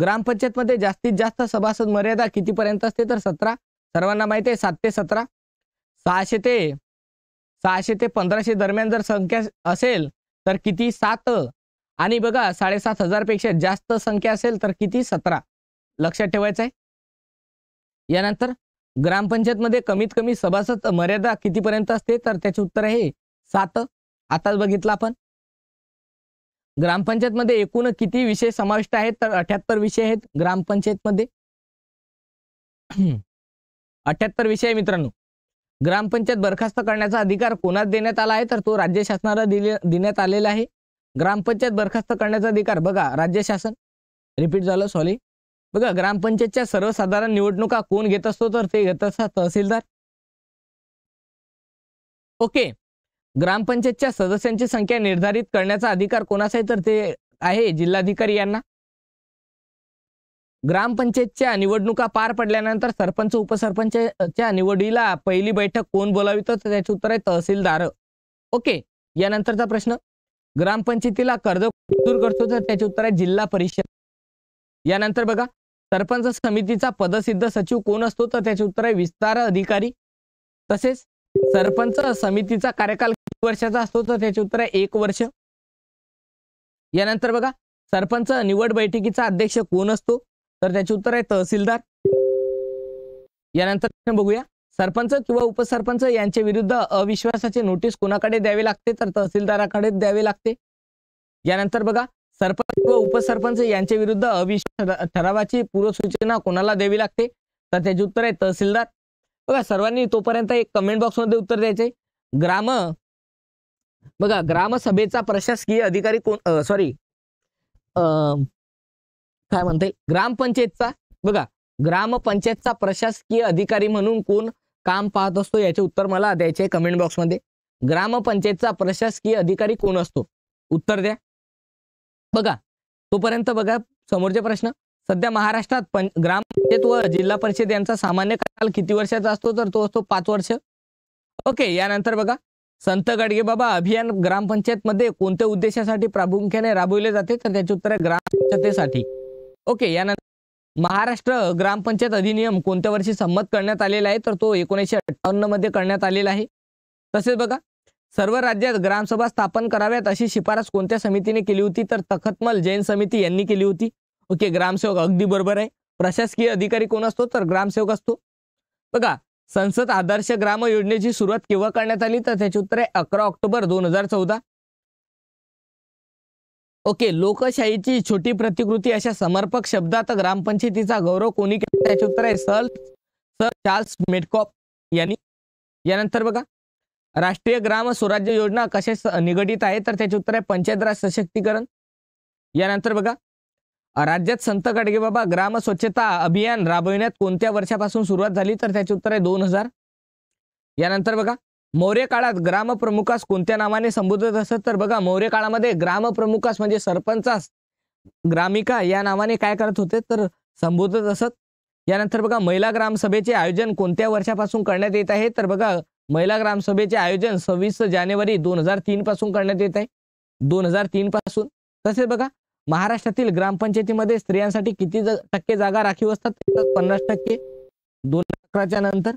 ग्रामपंचायतमध्ये जास्तीत जास्त सभासद मर्यादा कितीपर्यंत असते तर सतरा सर्वांना माहिती आहे सात ते सतरा सहाशे ते सहाशे ते पंधराशे दरम्यान जर संख्या असेल तर किती सात आणि बघा साडेसात हजारपेक्षा जास्त संख्या असेल तर किती सतरा लक्षात ठेवायचं आहे यानंतर ग्रामपंचायतमध्ये कमीत कमी सभासद मर्यादा कितीपर्यंत असते तर त्याचे उत्तर आहे सात आताच बघितलं आपण ग्रामपंचायतमध्ये एकूण किती विषय समाविष्ट आहेत तर अठ्याहत्तर विषय आहेत ग्रामपंचायतमध्ये अठ्याहत्तर विषय मित्रांनो ग्रामपंचायत बरखास्त करण्याचा अधिकार कोणास देण्यात आला आहे तर तो राज्य शासनाला दिले देण्यात आलेला आहे ग्रामपंचायत बरखास्त करण्याचा अधिकार बघा राज्य शासन रिपीट झालं सॉरी बघा ग्रामपंचायतच्या सर्वसाधारण निवडणुका कोण घेत असतो तर ते घेत असतात तहसीलदार ओके ग्रामपंचायतच्या सदस्यांची संख्या निर्धारित करण्याचा अधिकार कोणाचा आहे तर ते आहे जिल्हाधिकारी यांना ग्रामपंचायतच्या निवडणुका पार पडल्यानंतर सरपंच उपसरपंचच्या निवडीला पहिली बैठक कोण बोलावी तर त्याचे उत्तर आहे तहसीलदार ओके यानंतरचा प्रश्न ग्रामपंचायतीला कर्ज मंजूर करतो तर त्याचे उत्तर आहे जिल्हा परिषद यानंतर बघा सरपंच समितीचा पदसिद्ध सचिव कोण असतो तर त्याचे उत्तर आहे विस्तार अधिकारी तसेच सरपंच समितीचा कार्यकाल किती वर्षाचा असतो तर त्याचे उत्तर आहे एक वर्ष यानंतर बघा सरपंच निवड बैठकीचा अध्यक्ष कोण असतो तर त्याचे उत्तर आहे तहसीलदार यानंतर बघूया सरपंच किंवा उपसरपंच यांच्या विरुद्ध अविश्वासाचे नोटीस कोणाकडे द्यावी लागते तर तहसीलदाराकडे द्यावे लागते यानंतर बघा सरपंच किंवा उपसरपंच यांच्या विरुद्ध अविश्वास ठरावाची पूर्वसूचना कोणाला द्यावी लागते तर त्याचे उत्तर आहे तहसीलदार बघा सर्वांनी तोपर्यंत एक कमेंट बॉक्समध्ये उत्तर द्यायचे ग्राम बघा ग्रामसभेचा प्रशासकीय अधिकारी कोण सॉरी काय म्हणता येईल ग्रामपंचायतचा बघा ग्रामपंचायतचा प्रशासकीय अधिकारी म्हणून कोण काम पाहत असतो याचे उत्तर मला द्यायचे कमेंट बॉक्समध्ये ग्रामपंचायतचा प्रशासकीय अधिकारी कोण असतो उत्तर द्या बघा तोपर्यंत बघा समोरचे प्रश्न सध्या महाराष्ट्रात पं ग्रामपंचायत व जिल्हा परिषद यांचा सामान्य काल किती वर्षाचा असतो तर तो असतो पाच वर्ष ओके यानंतर बघा संत गाडगे बाबा अभियान ग्रामपंचायत मध्ये कोणत्या उद्देशासाठी प्रामुख्याने राबवले जाते तर त्याचे उत्तर आहे ग्रामपंचायतीसाठी ओके यानंतर महाराष्ट्र ग्रामपंचायत अधिनियम कोणत्या वर्षी संमत करण्यात आलेला आहे तर तो एकोणीसशे अठ्ठावन्न मध्ये करण्यात आलेला आहे तसेच बघा सर्व राज्यात ग्रामसभा स्थापन कराव्यात अशी शिफारस कोणत्या समितीने केली होती तर तखतमल जैन समिती यांनी केली होती ओके ग्रामसेवक अगदी बरोबर आहे प्रशासकीय अधिकारी कोण असतो तर ग्रामसेवक असतो बघा संसद आदर्श ग्राम योजनेची सुरुवात केव्हा करण्यात आली तर त्याचे उत्तर आहे अकरा ऑक्टोबर दोन हजार चौदा ओके लोकशाहीची छोटी प्रतिकृती अशा समर्पक शब्दात ग्रामपंचायतीचा गौरव कोणी केला त्याचे उत्तर आहे सर सर चार्ल्स मेटकॉप यांनी यानंतर बघा राष्ट्रीय ग्राम स्वराज्य योजना कशा निगडित आहे तर त्याचे उत्तर आहे पंचायत राज सशक्तीकरण यानंतर बघा राज्यात संत गाडगेबाबा ग्राम स्वच्छता अभियान राबविण्यात कोणत्या वर्षापासून सुरुवात झाली तर त्याचे उत्तर आहे दोन हजार यानंतर बघा मौर्य काळात ग्रामप्रमुखास कोणत्या नावाने संबोधत असत तर बघा मौर्य काळामध्ये ग्रामप्रमुखास म्हणजे सरपंचास ग्रामिका या नावाने काय करत होते तर संबोधत असत यानंतर बघा महिला ग्रामसभेचे आयोजन कोणत्या वर्षापासून करण्यात येत आहे तर बघा महिला ग्रामसभेचे आयोजन सव्वीस जानेवारी दोन हजार तीन पासून करण्यात येत आहे दोन हजार तीन पासून तसेच बघा महाराष्ट्रातील ग्रामपंचायतीमध्ये स्त्रियांसाठी किती टक्के जागा राखीव असतात पन्नास टक्के दोन अकराच्या नंतर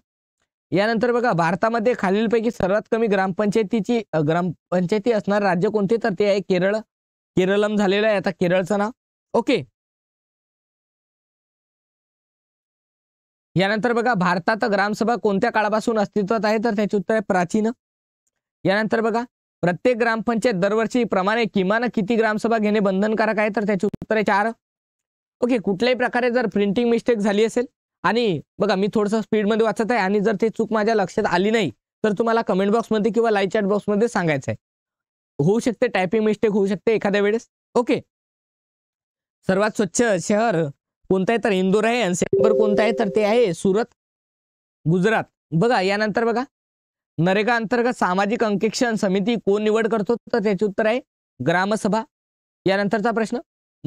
यानंतर बघा भारतामध्ये खालीलपैकी सर्वात कमी ग्रामपंचायतीची ग्रामपंचायती असणार राज्य कोणते तर ते आहे केरळ केरळम झालेलं आहे आता केरळचं नाव ओके यानंतर बघा भारतात ग्रामसभा कोणत्या काळापासून अस्तित्वात आहे तर त्याचे उत्तर आहे प्राचीन यानंतर बघा प्रत्येक ग्रामपंचायत दरवर्षी प्रमाणे किमान किती ग्रामसभा घेणे बंधनकारक आहे तर त्याचे उत्तर आहे चार ओके कुठल्याही प्रकारे जर प्रिंटिंग मिस्टेक झाली असेल आणि बघा मी थोडंसं स्पीडमध्ये वाचत आहे आणि जर ते चूक माझ्या लक्षात आली नाही तर तुम्हाला कमेंट बॉक्समध्ये किंवा लाईव्ह चॅट बॉक्समध्ये सांगायचं आहे होऊ शकते टायपिंग मिस्टेक होऊ शकते एखाद्या वेळेस ओके सर्वात स्वच्छ शहर कोणतं आहे तर इंदोर आहे आणि सेंटर कोणतं आहे तर ते आहे सुरत गुजरात बघा यानंतर बघा नरेगा अंतर्गत सामाजिक अंकेक्षण समिती कोण निवड करतो तर त्याचे उत्तर आहे ग्रामसभा यानंतरचा प्रश्न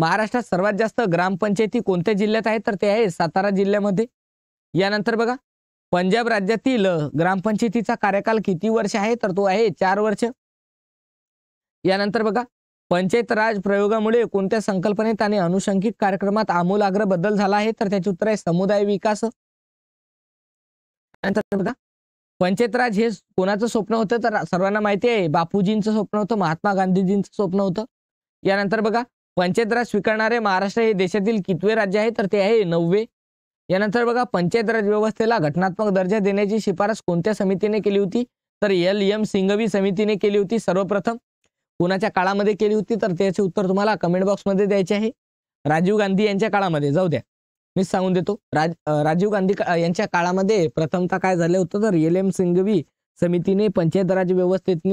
महाराष्ट्रात सर्वात जास्त ग्रामपंचायती कोणत्या जिल्ह्यात आहेत तर ते आहे सातारा जिल्ह्यामध्ये यानंतर बघा पंजाब राज्यातील ग्रामपंचायतीचा कार्यकाल किती वर्ष आहे तर तो आहे चार वर्ष यानंतर बघा पंचायत राज प्रयोगामुळे कोणत्या संकल्पनेत आणि अनुषंगिक कार्यक्रमात आग्र बदल झाला आहे तर त्याचे उत्तर आहे समुदाय विकास बघा पंचायत राज हे कोणाचं स्वप्न होतं तर सर्वांना माहिती आहे बापूजींचं स्वप्न होतं महात्मा गांधीजींचं स्वप्न होतं यानंतर बघा पंचायत राज स्वीकारणारे महाराष्ट्र हे देशातील कितवे राज्य आहे तर ते आहे नववे यानंतर बघा पंचायत राज व्यवस्थेला घटनात्मक दर्जा देण्याची शिफारस कोणत्या समितीने केली होती तर एल एम सिंघवी समितीने केली होती सर्वप्रथम कोणाच्या काळामध्ये केली होती तर त्याचे उत्तर तुम्हाला कमेंट बॉक्समध्ये द्यायचे आहे राजीव गांधी यांच्या काळामध्ये जाऊ द्या मी सांगून देतो राज राजीव गांधी यांच्या काळामध्ये प्रथमतः काय झालं होतं तर एल एम सिंघवी समितीने पंचायत राज व्यवस्थेत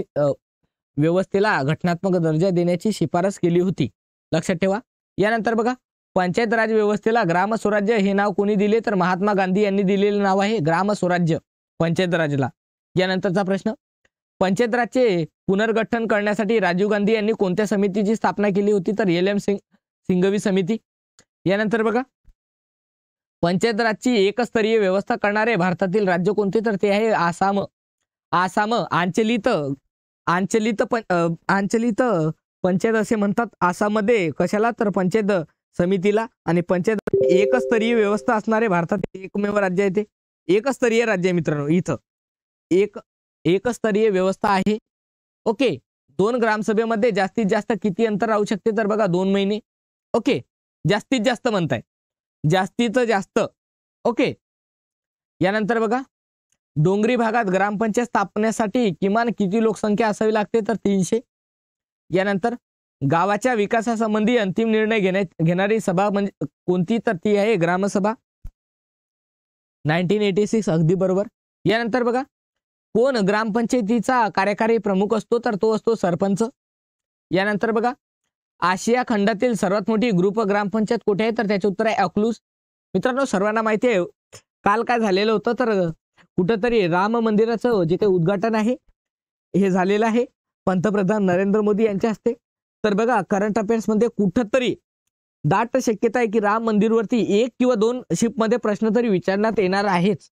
व्यवस्थेला घटनात्मक दर्जा देण्याची शिफारस केली होती लक्षात ठेवा यानंतर बघा पंचायत राज व्यवस्थेला ग्राम स्वराज्य हे नाव कोणी दिले तर महात्मा गांधी यांनी दिलेले नाव आहे ग्राम स्वराज्य पंचायत राजला यानंतरचा प्रश्न पंचायत राजचे पुनर्गठन करण्यासाठी राजीव गांधी यांनी कोणत्या समितीची स्थापना केली होती तर एल एम सिंग सिंगवी समिती यानंतर बघा पंचायत राजची एकस्तरीय व्यवस्था करणारे भारतातील राज्य कोणते तर ते आहे आसाम आसाम आंचलित आंचलित आंचलित पंचायत असे म्हणतात आसाममध्ये कशाला तर पंचायत समितीला आणि पंचायत एकस्तरीय व्यवस्था असणारे भारतात एकमेव राज्य आहे ते एकस्तरीय राज्य आहे मित्रांनो इथं एक एकस्तरीय व्यवस्था आहे ओके दोन ग्रामसभेमध्ये जास्तीत जास्त किती अंतर राहू शकते तर बघा दोन महिने ओके जास्तीत जास्त म्हणताय जास्तीत जास्त ओके यानंतर बघा डोंगरी भागात ग्रामपंचायत स्थापण्यासाठी किमान किती लोकसंख्या असावी लागते तर तीनशे यानंतर गावाच्या विकासासंबंधी अंतिम निर्णय घेण्या घेणारी सभा म्हणजे कोणती तर ती आहे ग्रामसभा नाईन्टीन एटी सिक्स अगदी बरोबर यानंतर बघा कोण ग्रामपंचायतीचा कार्यकारी प्रमुख असतो तर तो असतो सरपंच यानंतर बघा आशिया खंडातील सर्वात मोठी ग्रुप ग्रामपंचायत कुठे आहे तर त्याचे उत्तर आहे अक्लूज मित्रांनो सर्वांना माहिती आहे काल काय झालेलं होतं तर कुठंतरी राम मंदिराचं जे काही उद्घाटन आहे हे झालेलं आहे पंतप्रधान नरेंद्र मोदी यांच्या हस्ते तर बघा करंट अफेअर्समध्ये कुठंतरी दाट शक्यता आहे की राम मंदिरवरती एक किंवा दोन शिपमध्ये प्रश्न तरी विचारण्यात येणार आहेच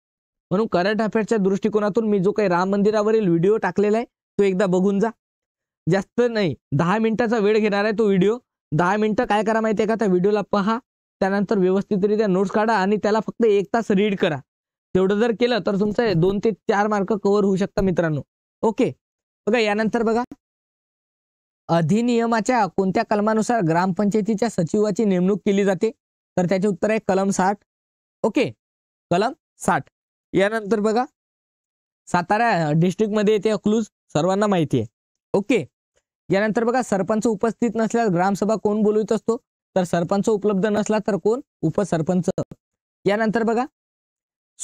म्हणून करंट अफेअर्सच्या दृष्टिकोनातून मी जो काही राम मंदिरावरील व्हिडिओ टाकलेला आहे तो एकदा बघून जा जास्त नाही दहा मिनिटाचा वेळ घेणार आहे तो व्हिडिओ दहा मिनिटं काय करा माहिती आहे का त्या व्हिडिओला पहा त्यानंतर व्यवस्थितरित्या नोट्स काढा आणि त्याला फक्त एक तास रीड करा तेवढं जर केलं तर तुमचं दोन ते चार मार्क कव्हर होऊ शकता मित्रांनो ओके बघा यानंतर बघा अधिनियमाच्या कोणत्या कलमानुसार ग्रामपंचायतीच्या सचिवाची नेमणूक केली जाते तर त्याचे उत्तर आहे कलम साठ ओके कलम साठ यानंतर बघा सातारा डिस्ट्रिक्टमध्ये येते अकलूज सर्वांना माहिती आहे ओके यानंतर बघा सरपंच उपस्थित नसल्यास ग्रामसभा कोण बोलवित असतो तर सरपंच उपलब्ध नसला तर कोण उपसरपंच यानंतर बघा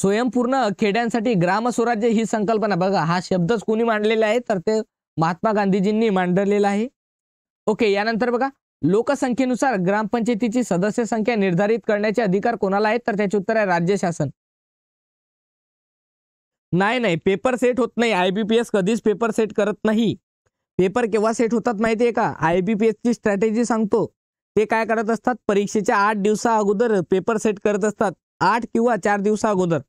स्वयंपूर्ण खेड्यांसाठी ग्रामस्वराज्य ही संकल्पना बघा हा शब्दच कोणी मांडलेला आहे तर ते महात्मा गांधीजींनी मांडलेला आहे ओके यानंतर बघा लोकसंख्येनुसार ग्रामपंचायतीची सदस्य संख्या निर्धारित करण्याचे अधिकार कोणाला आहेत तर त्याचे उत्तर आहे राज्य शासन नाही नाही पेपर सेट होत नाही एस कधीच पेपर सेट करत नाही पेपर केव्हा सेट होतात माहिती आहे का ची स्ट्रॅटेजी सांगतो ते काय करत असतात परीक्षेच्या आठ दिवसा अगोदर पेपर सेट करत असतात आठ किंवा चार दिवसा अगोदर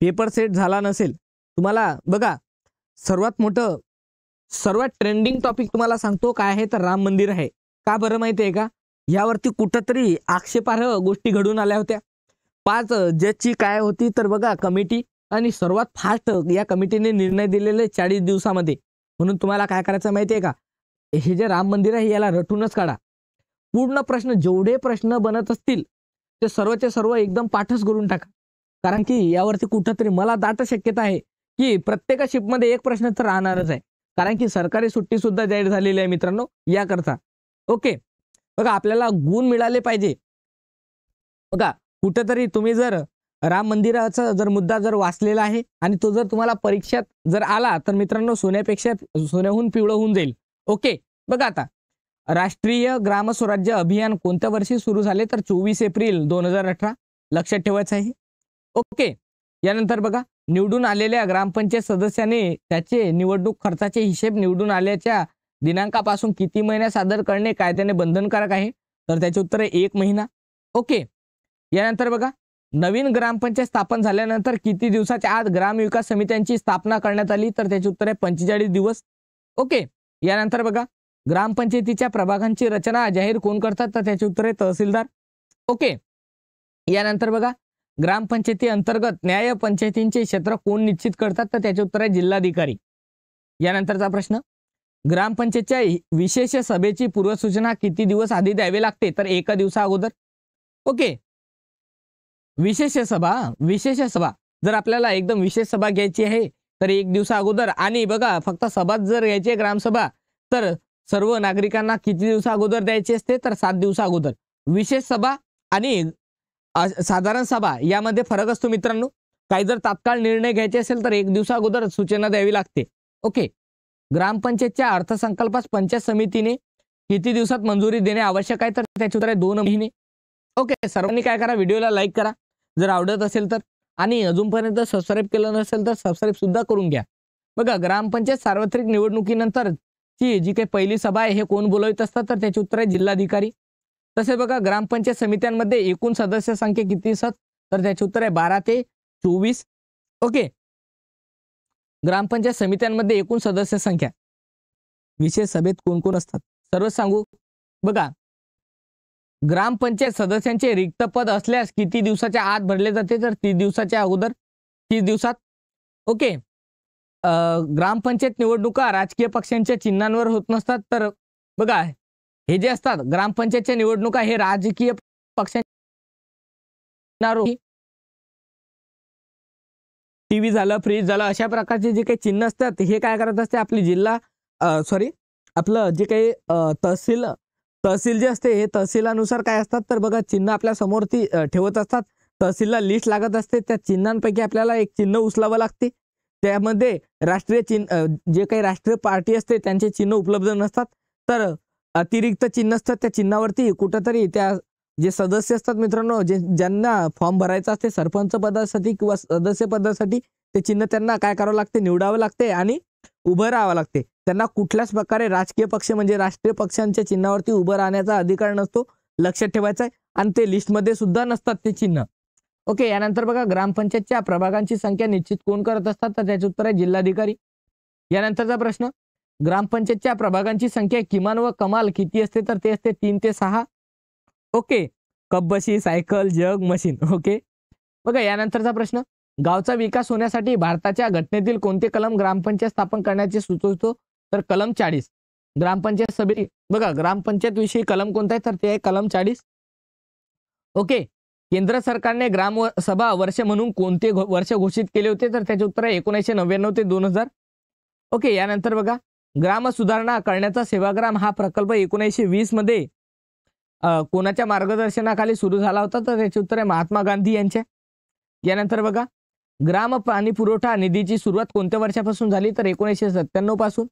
पेपर सेट झाला नसेल तुम्हाला बघा सर्वात मोठं सर्वात ट्रेंडिंग टॉपिक तुम्हाला सांगतो काय आहे तर राम मंदिर आहे का बरं माहिती आहे का यावरती कुठंतरी आक्षेपार्ह गोष्टी घडून आल्या होत्या पाच जजची काय होती तर बघा कमिटी आणि सर्वात फास्ट या कमिटीने निर्णय दिलेले चाळीस दिवसामध्ये म्हणून तुम्हाला काय करायचं माहिती आहे का हे जे राम मंदिर आहे याला रटूनच काढा पूर्ण प्रश्न जेवढे प्रश्न बनत असतील ते सर्वचे सर्व एकदम पाठच करून टाका कारण की यावरती कुठंतरी मला दाट शक्यता आहे की प्रत्येक शिपमध्ये एक प्रश्न तर राहणारच आहे कारण की सरकारी सुट्टी सुद्धा जाहीर झालेली आहे मित्रांनो याकरता ओके बघा आपल्याला गुण मिळाले पाहिजे बघा कुठंतरी तुम्ही जर राम मंदिराचा जर मुद्दा जर वाचलेला आहे आणि तो जर तुम्हाला परीक्षेत जर आला तर मित्रांनो सोन्यापेक्षा सोन्याहून पिवळं होऊन जाईल ओके बघा आता राष्ट्रीय ग्रामस्वराज्य अभियान कोणत्या वर्षी सुरू झाले तर चोवीस एप्रिल दोन हजार अठरा लक्षात ठेवायचं आहे ओके यानंतर बघा निवडून आलेल्या ग्रामपंचायत सदस्याने त्याचे निवडणूक खर्चाचे हिशेब निवडून आल्याच्या दिनांकापासून किती महिने सादर करणे कायद्याने बंधनकारक आहे तर त्याचे उत्तर आहे एक महिना ओके यानंतर बघा नवीन ग्रामपंचायत स्थापन झाल्यानंतर किती दिवसाच्या आत ग्रामविकास समित्यांची स्थापना करण्यात आली तर त्याचे उत्तर आहे पंचेचाळीस दिवस ओके यानंतर बघा ग्रामपंचायतीच्या प्रभागांची रचना जाहीर कोण करतात तर त्याचे उत्तर आहे तहसीलदार ओके यानंतर बघा ग्रामपंचायती अंतर्गत न्याय पंचायतींचे क्षेत्र कोण निश्चित करतात तर त्याचे उत्तर आहे जिल्हाधिकारी यानंतरचा प्रश्न ग्रामपंचायतच्या विशेष सभेची पूर्वसूचना किती दिवस आधी द्यावी लागते तर एका दिवसा अगोदर ओके विशेष सभा विशेष सभा जर आपल्याला एकदम विशेष सभा घ्यायची आहे तर एक दिवसा अगोदर आणि बघा फक्त सभा जर घ्यायची आहे ग्रामसभा तर सर्व नागरिकांना किती दिवसा अगोदर द्यायचे असते तर सात दिवसा अगोदर विशेष सभा आणि साधारण सभा यामध्ये फरक असतो मित्रांनो काही जर तात्काळ निर्णय घ्यायचे असेल तर एक दिवसा अगोदर सूचना द्यावी लागते ओके ग्रामपंचायतच्या अर्थसंकल्पास पंचायत समितीने किती दिवसात मंजुरी देणे आवश्यक आहे तर त्याचे उत्तर आहे दोन महिने ओके सर्वांनी काय करा व्हिडिओला लाईक करा जर आवडत असेल तर आणि अजूनपर्यंत सबस्क्राईब केलं नसेल तर सबस्क्राईब सुद्धा करून घ्या बघा ग्रामपंचायत सार्वत्रिक निवडणुकीनंतर की जी काही पहिली सभा आहे हे कोण बोलवित असतात तर त्याचे उत्तर आहे जिल्हाधिकारी तसे बघा ग्रामपंचायत समित्यांमध्ये एकूण सदस्य संख्या किती असतात तर त्याचे उत्तर आहे बारा ते चोवीस ओके ग्रामपंचायत समित्यांमध्ये एकूण सदस्य संख्या विशेष सभेत कोण कोण असतात सर्वच सांगू बघा ग्रामपंचायत सदस्यांचे रिक्त पद असल्यास किती दिवसाच्या आत भरले जाते तर तीस दिवसाच्या अगोदर तीस दिवसात ओके ग्रामपंचायत निवडणुका राजकीय पक्षांच्या चिन्हांवर होत नसतात तर बघा हे जे असतात ग्रामपंचायतच्या निवडणुका हे राजकीय टी टीव्ही झालं फ्रीज झालं अशा प्रकारचे जे काही चिन्ह असतात हे काय करत असते आपली जिल्हा सॉरी आपलं जे काही तहसील तहसील जे असते हे तहसीलानुसार काय असतात तर बघा चिन्ह आपल्या समोर ठेवत असतात तहसीलला लिस्ट लागत असते त्या चिन्हांपैकी आपल्याला एक चिन्ह उचलावं लागते त्यामध्ये राष्ट्रीय चिन्ह जे काही राष्ट्रीय पार्टी असते त्यांचे चिन्ह उपलब्ध नसतात तर अतिरिक्त चिन्ह असतात त्या चिन्हावरती कुठंतरी त्या जे सदस्य असतात मित्रांनो जे ज्यांना फॉर्म भरायचा असते सरपंच पदासाठी किंवा सदस्य पदासाठी ते चिन्ह त्यांना काय करावं लागते निवडावं लागते आणि उभं राहावं लागते त्यांना कुठल्याच प्रकारे राजकीय पक्ष म्हणजे राष्ट्रीय पक्षांच्या चिन्हावरती उभं राहण्याचा अधिकार नसतो लक्षात ठेवायचा आहे आणि ते लिस्टमध्ये सुद्धा नसतात ते चिन्ह ओके यानंतर बघा ग्रामपंचायतच्या प्रभागांची संख्या निश्चित कोण करत असतात तर त्याचे उत्तर आहे जिल्हाधिकारी यानंतरचा प्रश्न ग्रामपंचायतच्या प्रभागांची संख्या किमान व कमाल किती असते तर ते असते तीन ते सहा ओके कपबशी सायकल जग मशीन ओके बघा यानंतरचा प्रश्न गावचा विकास होण्यासाठी भारताच्या घटनेतील कोणते कलम ग्रामपंचायत स्थापन करण्याचे सुचवतो तर कलम चाळीस ग्रामपंचायत सभे बघा ग्रामपंचायत विषयी कलम कोणता आहे तर ते आहे कलम चाळीस ओके केंद्र सरकारने ग्रामसभा वर्ष म्हणून कोणते वर्ष घोषित केले होते तर त्याचे उत्तर आहे एकोणीसशे नव्याण्णव ते दोन हजार ओके यानंतर बघा ग्राम सुधारणा करण्याचा सेवाग्राम हा प्रकल्प एकोणीसशे वीस मध्ये कोणाच्या मार्गदर्शनाखाली सुरू झाला होता तर त्याचे उत्तर आहे महात्मा गांधी यांचे यानंतर बघा ग्राम पाणी पुरवठा निधीची सुरुवात कोणत्या वर्षापासून झाली तर एकोणीसशे सत्त्याण्णव पासून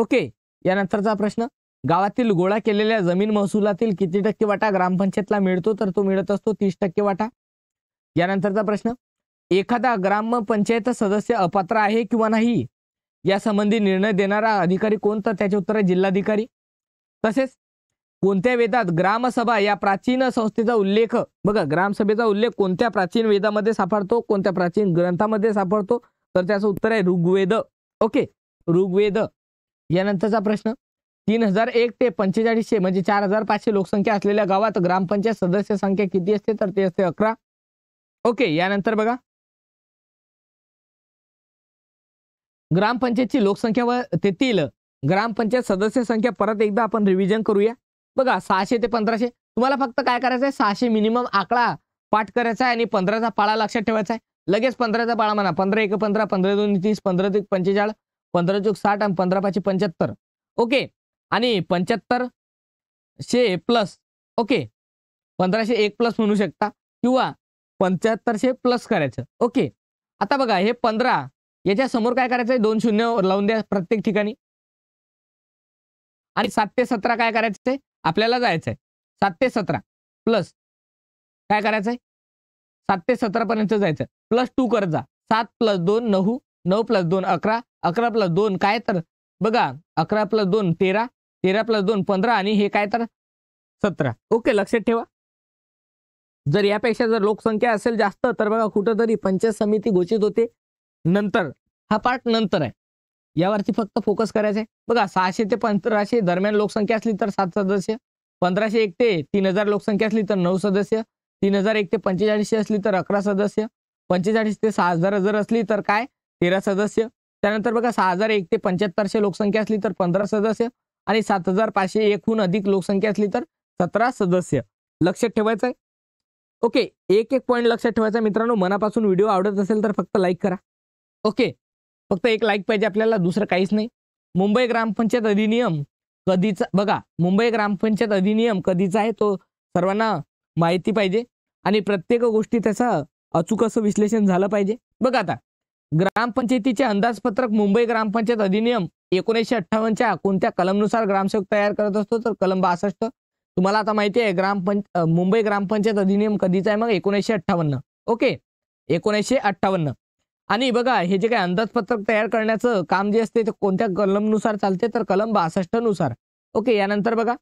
ओके यानंतरचा प्रश्न गावातील गोळा केलेल्या जमीन महसुलातील किती टक्के वाटा ग्रामपंचायतला मिळतो तर तो मिळत असतो तीस टक्के वाटा यानंतरचा प्रश्न एखादा ग्रामपंचायत सदस्य अपात्र आहे किंवा नाही यासंबंधी निर्णय देणारा अधिकारी कोण तर त्याचे उत्तर आहे जिल्हाधिकारी तसेच कोणत्या वेदात ग्रामसभा या प्राचीन संस्थेचा उल्लेख बघा ग्रामसभेचा उल्लेख कोणत्या प्राचीन वेदामध्ये सापडतो कोणत्या प्राचीन ग्रंथामध्ये सापडतो तर त्याचं उत्तर आहे ऋग्वेद ओके ऋग्वेद यानंतरचा प्रश्न तीन हजार एक ते पंचेचाळीसशे म्हणजे चार हजार पाचशे लोकसंख्या असलेल्या गावात ग्रामपंचायत सदस्य संख्या किती असते तर ते असते अकरा ओके यानंतर बघा ग्रामपंचायतची लोकसंख्या व तेथील ग्रामपंचायत सदस्य संख्या परत एकदा आपण रिव्हिजन करूया बघा सहाशे ते पंधराशे तुम्हाला फक्त काय करायचं आहे सहाशे मिनिमम आकडा पाठ करायचा आहे आणि पंधराचा पाळा लक्षात ठेवायचा आहे लगेच पंधराचा पाळा म्हणा पंधरा एक पंधरा पंधरा दोन तीस पंधरा ते पंचेचाळीस पंधरा चौक साठ आणि पंधरा पाचशे पंच्याहत्तर ओके आणि पंच्याहत्तरशे प्लस ओके पंधराशे एक प्लस म्हणू शकता किंवा पंच्याहत्तरशे प्लस करायचं ओके आता बघा हे पंधरा याच्या समोर काय करायचं आहे दोन शून्य लावून द्या प्रत्येक ठिकाणी आणि सात ते सतरा काय करायचं आहे आपल्याला जायचं आहे सात ते सतरा प्लस काय करायचं आहे सात ते सतरापर्यंत पर्यंत जायचं प्लस टू करत जा सात प्लस दोन नऊ नऊ प्लस दोन अकरा अकरा प्लस दोन काय तर बघा अकरा प्लस दोन तेरा तेरा प्लस दोन पंधरा आणि हे काय तर सतरा ओके लक्षात ठेवा जर यापेक्षा जर लोकसंख्या असेल जास्त तर बघा कुठंतरी पंचायत समिती घोषित होते नंतर हा पार्ट नंतर आहे यावरती फक्त फोकस करायचं आहे बघा सहाशे ते पंधराशे दरम्यान लोकसंख्या असली तर सात सदस्य पंधराशे एक ते तीन हजार लोकसंख्या असली तर नऊ सदस्य तीन हजार एक ते पंचेचाळीसशे असली तर अकरा सदस्य पंचेचाळीस ते सहा हजार जर असली तर काय तेरा सदस्य त्यानंतर बघा सहा हजार एक ते पंच्याहत्तरशे लोकसंख्या असली तर पंधरा सदस्य आणि सात हजार पाचशे एकहून अधिक लोकसंख्या असली तर सतरा सदस्य लक्षात ठेवायचं आहे ओके एक एक पॉईंट लक्षात ठेवायचा मित्रांनो मनापासून व्हिडिओ आवडत असेल तर फक्त लाईक करा ओके फक्त एक लाईक पाहिजे आपल्याला दुसरं काहीच नाही मुंबई ग्रामपंचायत अधिनियम कधीचा बघा मुंबई ग्रामपंचायत अधिनियम कधीचा आहे तो सर्वांना माहिती पाहिजे आणि प्रत्येक गोष्टी त्याचं अचूक असं विश्लेषण झालं पाहिजे बघा आता ग्रामपंचायतीचे अंदाजपत्रक मुंबई ग्रामपंचायत अधिनियम एकोणीसशे अठ्ठावन्नच्या कोणत्या कलमनुसार ग्रामसेवक तयार करत असतो तर कलम बासष्ट तुम्हाला आता माहिती आहे ग्रामपंच मुंबई ग्रामपंचायत अधिनियम कधीचा आहे मग एकोणीसशे अठ्ठावन्न ओके एकोणीसशे अठ्ठावन्न आणि बघा हे जे काही अंदाजपत्रक तयार करण्याचं काम जे असते ते कोणत्या कलमनुसार चालते तर कलम बासष्टनुसार नुसार ओके यानंतर बघा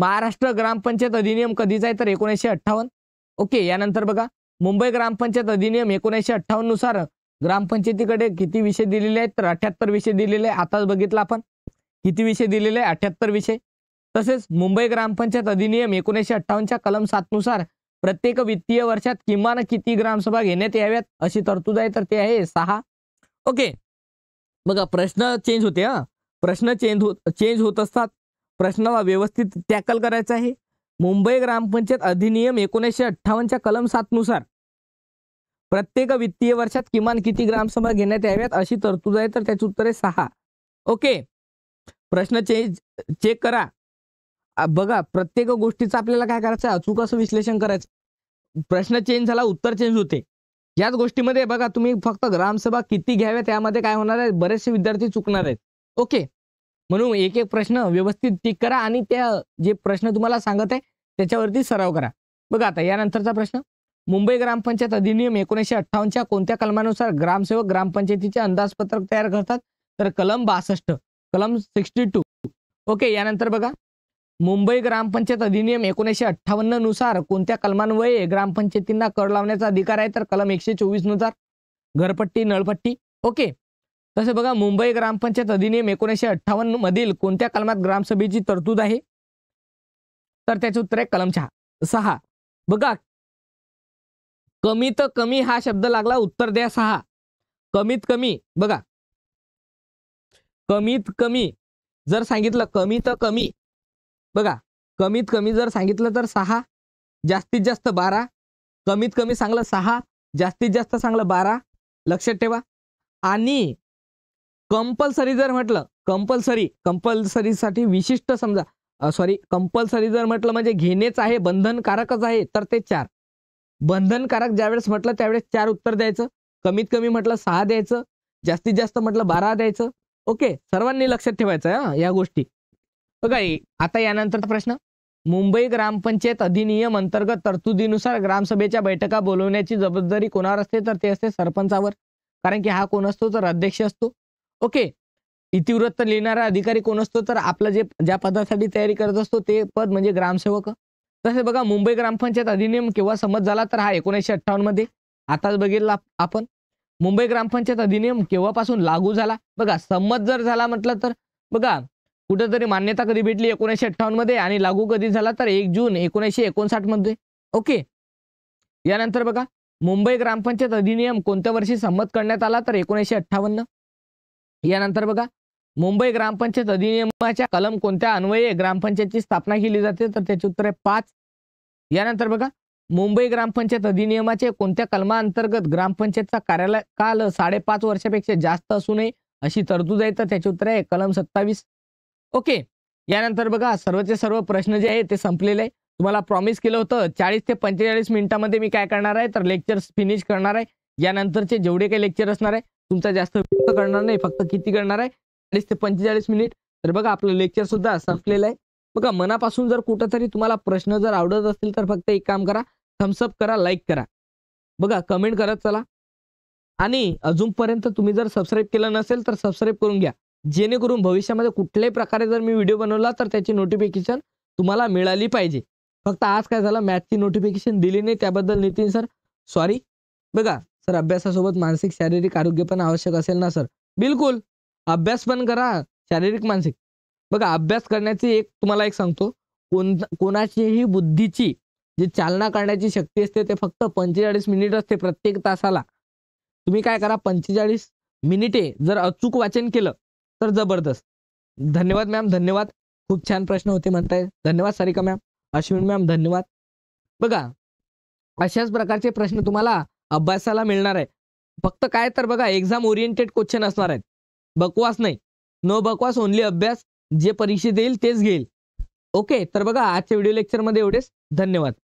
महाराष्ट्र ग्रामपंचायत अधिनियम कधीचा आहे तर एकोणीसशे ओके यानंतर बघा मुंबई ग्रामपंचायत अधिनियम एकोणीसशे अठ्ठावन्ननुसार नुसार ग्रामपंचायतीकडे किती विषय दिलेले आहेत तर अठ्याहत्तर विषय दिलेले आहे आताच बघितला आपण किती विषय दिलेले आहे अठ्याहत्तर विषय तसेच मुंबई ग्रामपंचायत अधिनियम एकोणीसशे अठ्ठावन्नच्या कलम सातनुसार प्रत्येक वित्तीय वर्षात किमान किती ग्रामसभा घेण्यात याव्यात अशी तरतूद आहे तर ते आहे सहा ओके बघा प्रश्न चेंज होते हा प्रश्न चेंज होत चेंज होत असतात प्रश्नाला व्यवस्थित टॅकल करायचा आहे मुंबई ग्रामपंचायत अधिनियम एकोणीसशे अठ्ठावन्नच्या कलम सातनुसार प्रत्येक वित्तीय वर्षात किमान किती ग्रामसभा घेण्यात याव्यात अशी तरतूद आहे तर त्याचे उत्तर आहे सहा ओके प्रश्न चेंज चेक करा बघा प्रत्येक गोष्टीचं आपल्याला काय करायचं अचूक असं विश्लेषण करायचं प्रश्न चेंज झाला उत्तर चेंज होते याच गोष्टीमध्ये बघा तुम्ही फक्त ग्रामसभा किती घ्याव्यात त्यामध्ये काय होणार आहे बरेचसे विद्यार्थी चुकणार आहेत ओके म्हणून एक एक प्रश्न व्यवस्थित टिक करा आणि त्या जे प्रश्न तुम्हाला सांगत आहे त्याच्यावरती सराव करा बघा आता यानंतरचा प्रश्न मुंबई ग्रामपंचायत अधिनियम एकोणीसशे अठ्ठावन्नच्या कोणत्या कलमानुसार ग्रामसेवक ग्रामपंचायतीचे अंदाजपत्रक तयार करतात तर कलम बासष्ट कलम सिक्स्टी टू ओके यानंतर बघा मुंबई ग्रामपंचायत अधिनियम एकोणीसशे अठ्ठावन्न नुसार कोणत्या कलमान्वये ग्रामपंचायतींना कर लावण्याचा अधिकार आहे तर कलम एकशे चोवीस नुसार घरपट्टी नळपट्टी ओके तसे बघा मुंबई ग्रामपंचायत अधिनियम एकोणीसशे अठ्ठावन्न मधील कोणत्या कलमात ग्रामसभेची तरतूद आहे तर त्याचे उत्तर आहे कलम चहा सहा बघा कमीत कमी हा शब्द लागला उत्तर द्या सहा कमीत कमी बघा कमीत कमी जर सांगितलं कमीत कमी बघा कमीत कमी जर सांगितलं तर सहा जास्तीत जास्त बारा कमीत कमी चांगलं सहा जास्तीत जास्त चांगलं बारा लक्षात ठेवा आणि कंपल्सरी जर म्हटलं कंपल्सरी कंपल्सरीसाठी विशिष्ट समजा सॉरी कंपल्सरी जर म्हटलं म्हणजे घेणेच आहे बंधनकारकच आहे तर ते चार बंधनकारक ज्यावेळेस म्हटलं त्यावेळेस चार उत्तर द्यायचं कमीत कमी म्हटलं सहा द्यायचं जास्तीत जास्त म्हटलं बारा द्यायचं ओके सर्वांनी लक्षात ठेवायचं हा या गोष्टी बघा आता यानंतरचा प्रश्न मुंबई ग्रामपंचायत अधिनियम अंतर्गत तरतुदीनुसार ग्रामसभेच्या बैठका बोलवण्याची जबाबदारी कोणावर असते तर ते असते सरपंचावर कारण की हा कोण असतो तर अध्यक्ष असतो ओके इतिवृत्त लिहिणारा अधिकारी कोण असतो तर आपलं जे ज्या पदासाठी तयारी करत असतो ते पद म्हणजे ग्रामसेवक तसे बघा मुंबई ग्रामपंचायत अधिनियम केव्हा संमत झाला तर हा एकोणीसशे अठ्ठावन्न मध्ये आताच बघेल आपण मुंबई ग्रामपंचायत अधिनियम केव्हापासून लागू झाला बघा संमत जर झाला म्हटलं तर बघा कुठेतरी मान्यता कधी भेटली एकोणीसशे अठ्ठावन्न मध्ये आणि लागू कधी झाला तर एक जून एकोणीसशे एकोणसाठ मध्ये ओके यानंतर बघा मुंबई ग्रामपंचायत अधिनियम कोणत्या वर्षी संमत करण्यात आला तर एकोणीसशे अठ्ठावन्न यानंतर बघा मुंबई ग्रामपंचायत अधिनियमाच्या कलम कोणत्या अन्वये ग्रामपंचायतची स्थापना केली जाते तर त्याचे उत्तर आहे पाच यानंतर बघा मुंबई ग्रामपंचायत अधिनियमाचे कोणत्या कलमाअंतर्गत ग्रामपंचायतचा कार्यालय काल साडेपाच वर्षापेक्षा जास्त असू नये अशी तरतूद आहे तर त्याचे उत्तर आहे कलम सत्तावीस ओके यानंतर बघा सर्वचे सर्व प्रश्न जे आहे ते संपलेले आहे तुम्हाला प्रॉमिस केलं होतं चाळीस ते पंचेचाळीस मिनिटामध्ये मी काय करणार आहे तर लेक्चर फिनिश करणार आहे यानंतरचे जेवढे काही लेक्चर असणार आहे तुमचा जास्त करणार नाही फक्त किती करणार आहे चाळीस ते पंचेचाळीस मिनिट तर बघा आपलं लेक्चर सुद्धा संपलेलं आहे बघा मनापासून जर कुठंतरी तुम्हाला प्रश्न जर आवडत असतील तर फक्त एक काम करा थम्सअप करा लाईक करा बघा कमेंट करत चला आणि अजूनपर्यंत तुम्ही जर सबस्क्राईब केलं नसेल तर सबस्क्राईब करून घ्या जेणेकरून भविष्यामध्ये कुठल्याही प्रकारे जर मी व्हिडिओ बनवला तर त्याची नोटिफिकेशन तुम्हाला मिळाली पाहिजे फक्त आज काय झालं मॅथची नोटिफिकेशन दिली नाही त्याबद्दल नितीन सर सॉरी बघा सर अभ्यासासोबत मानसिक शारीरिक आरोग्य पण आवश्यक असेल ना सर बिलकुल अभ्यास पण करा शारीरिक मानसिक बघा अभ्यास करण्याची एक तुम्हाला एक सांगतो कोण कोणाचीही बुद्धीची जी चालना करण्याची शक्ती असते ते फक्त पंचेचाळीस मिनिट असते प्रत्येक तासाला तुम्ही काय करा पंचेचाळीस मिनिटे जर अचूक वाचन केलं तर जबरदस्त धन्यवाद मॅम धन्यवाद खूप छान प्रश्न होते म्हणताय धन्यवाद सारिका मॅम अश्विन मॅम धन्यवाद बघा अशाच प्रकारचे प्रश्न तुम्हाला अभ्यासाला मिळणार आहे फक्त काय तर बघा एक्झाम ओरिएंटेड क्वेश्चन असणार आहेत बकवास नाही नो बकवास ओनली अभ्यास जे परीक्षेत येईल तेच घेईल ओके तर बघा आजच्या व्हिडिओ लेक्चरमध्ये एवढेच धन्यवाद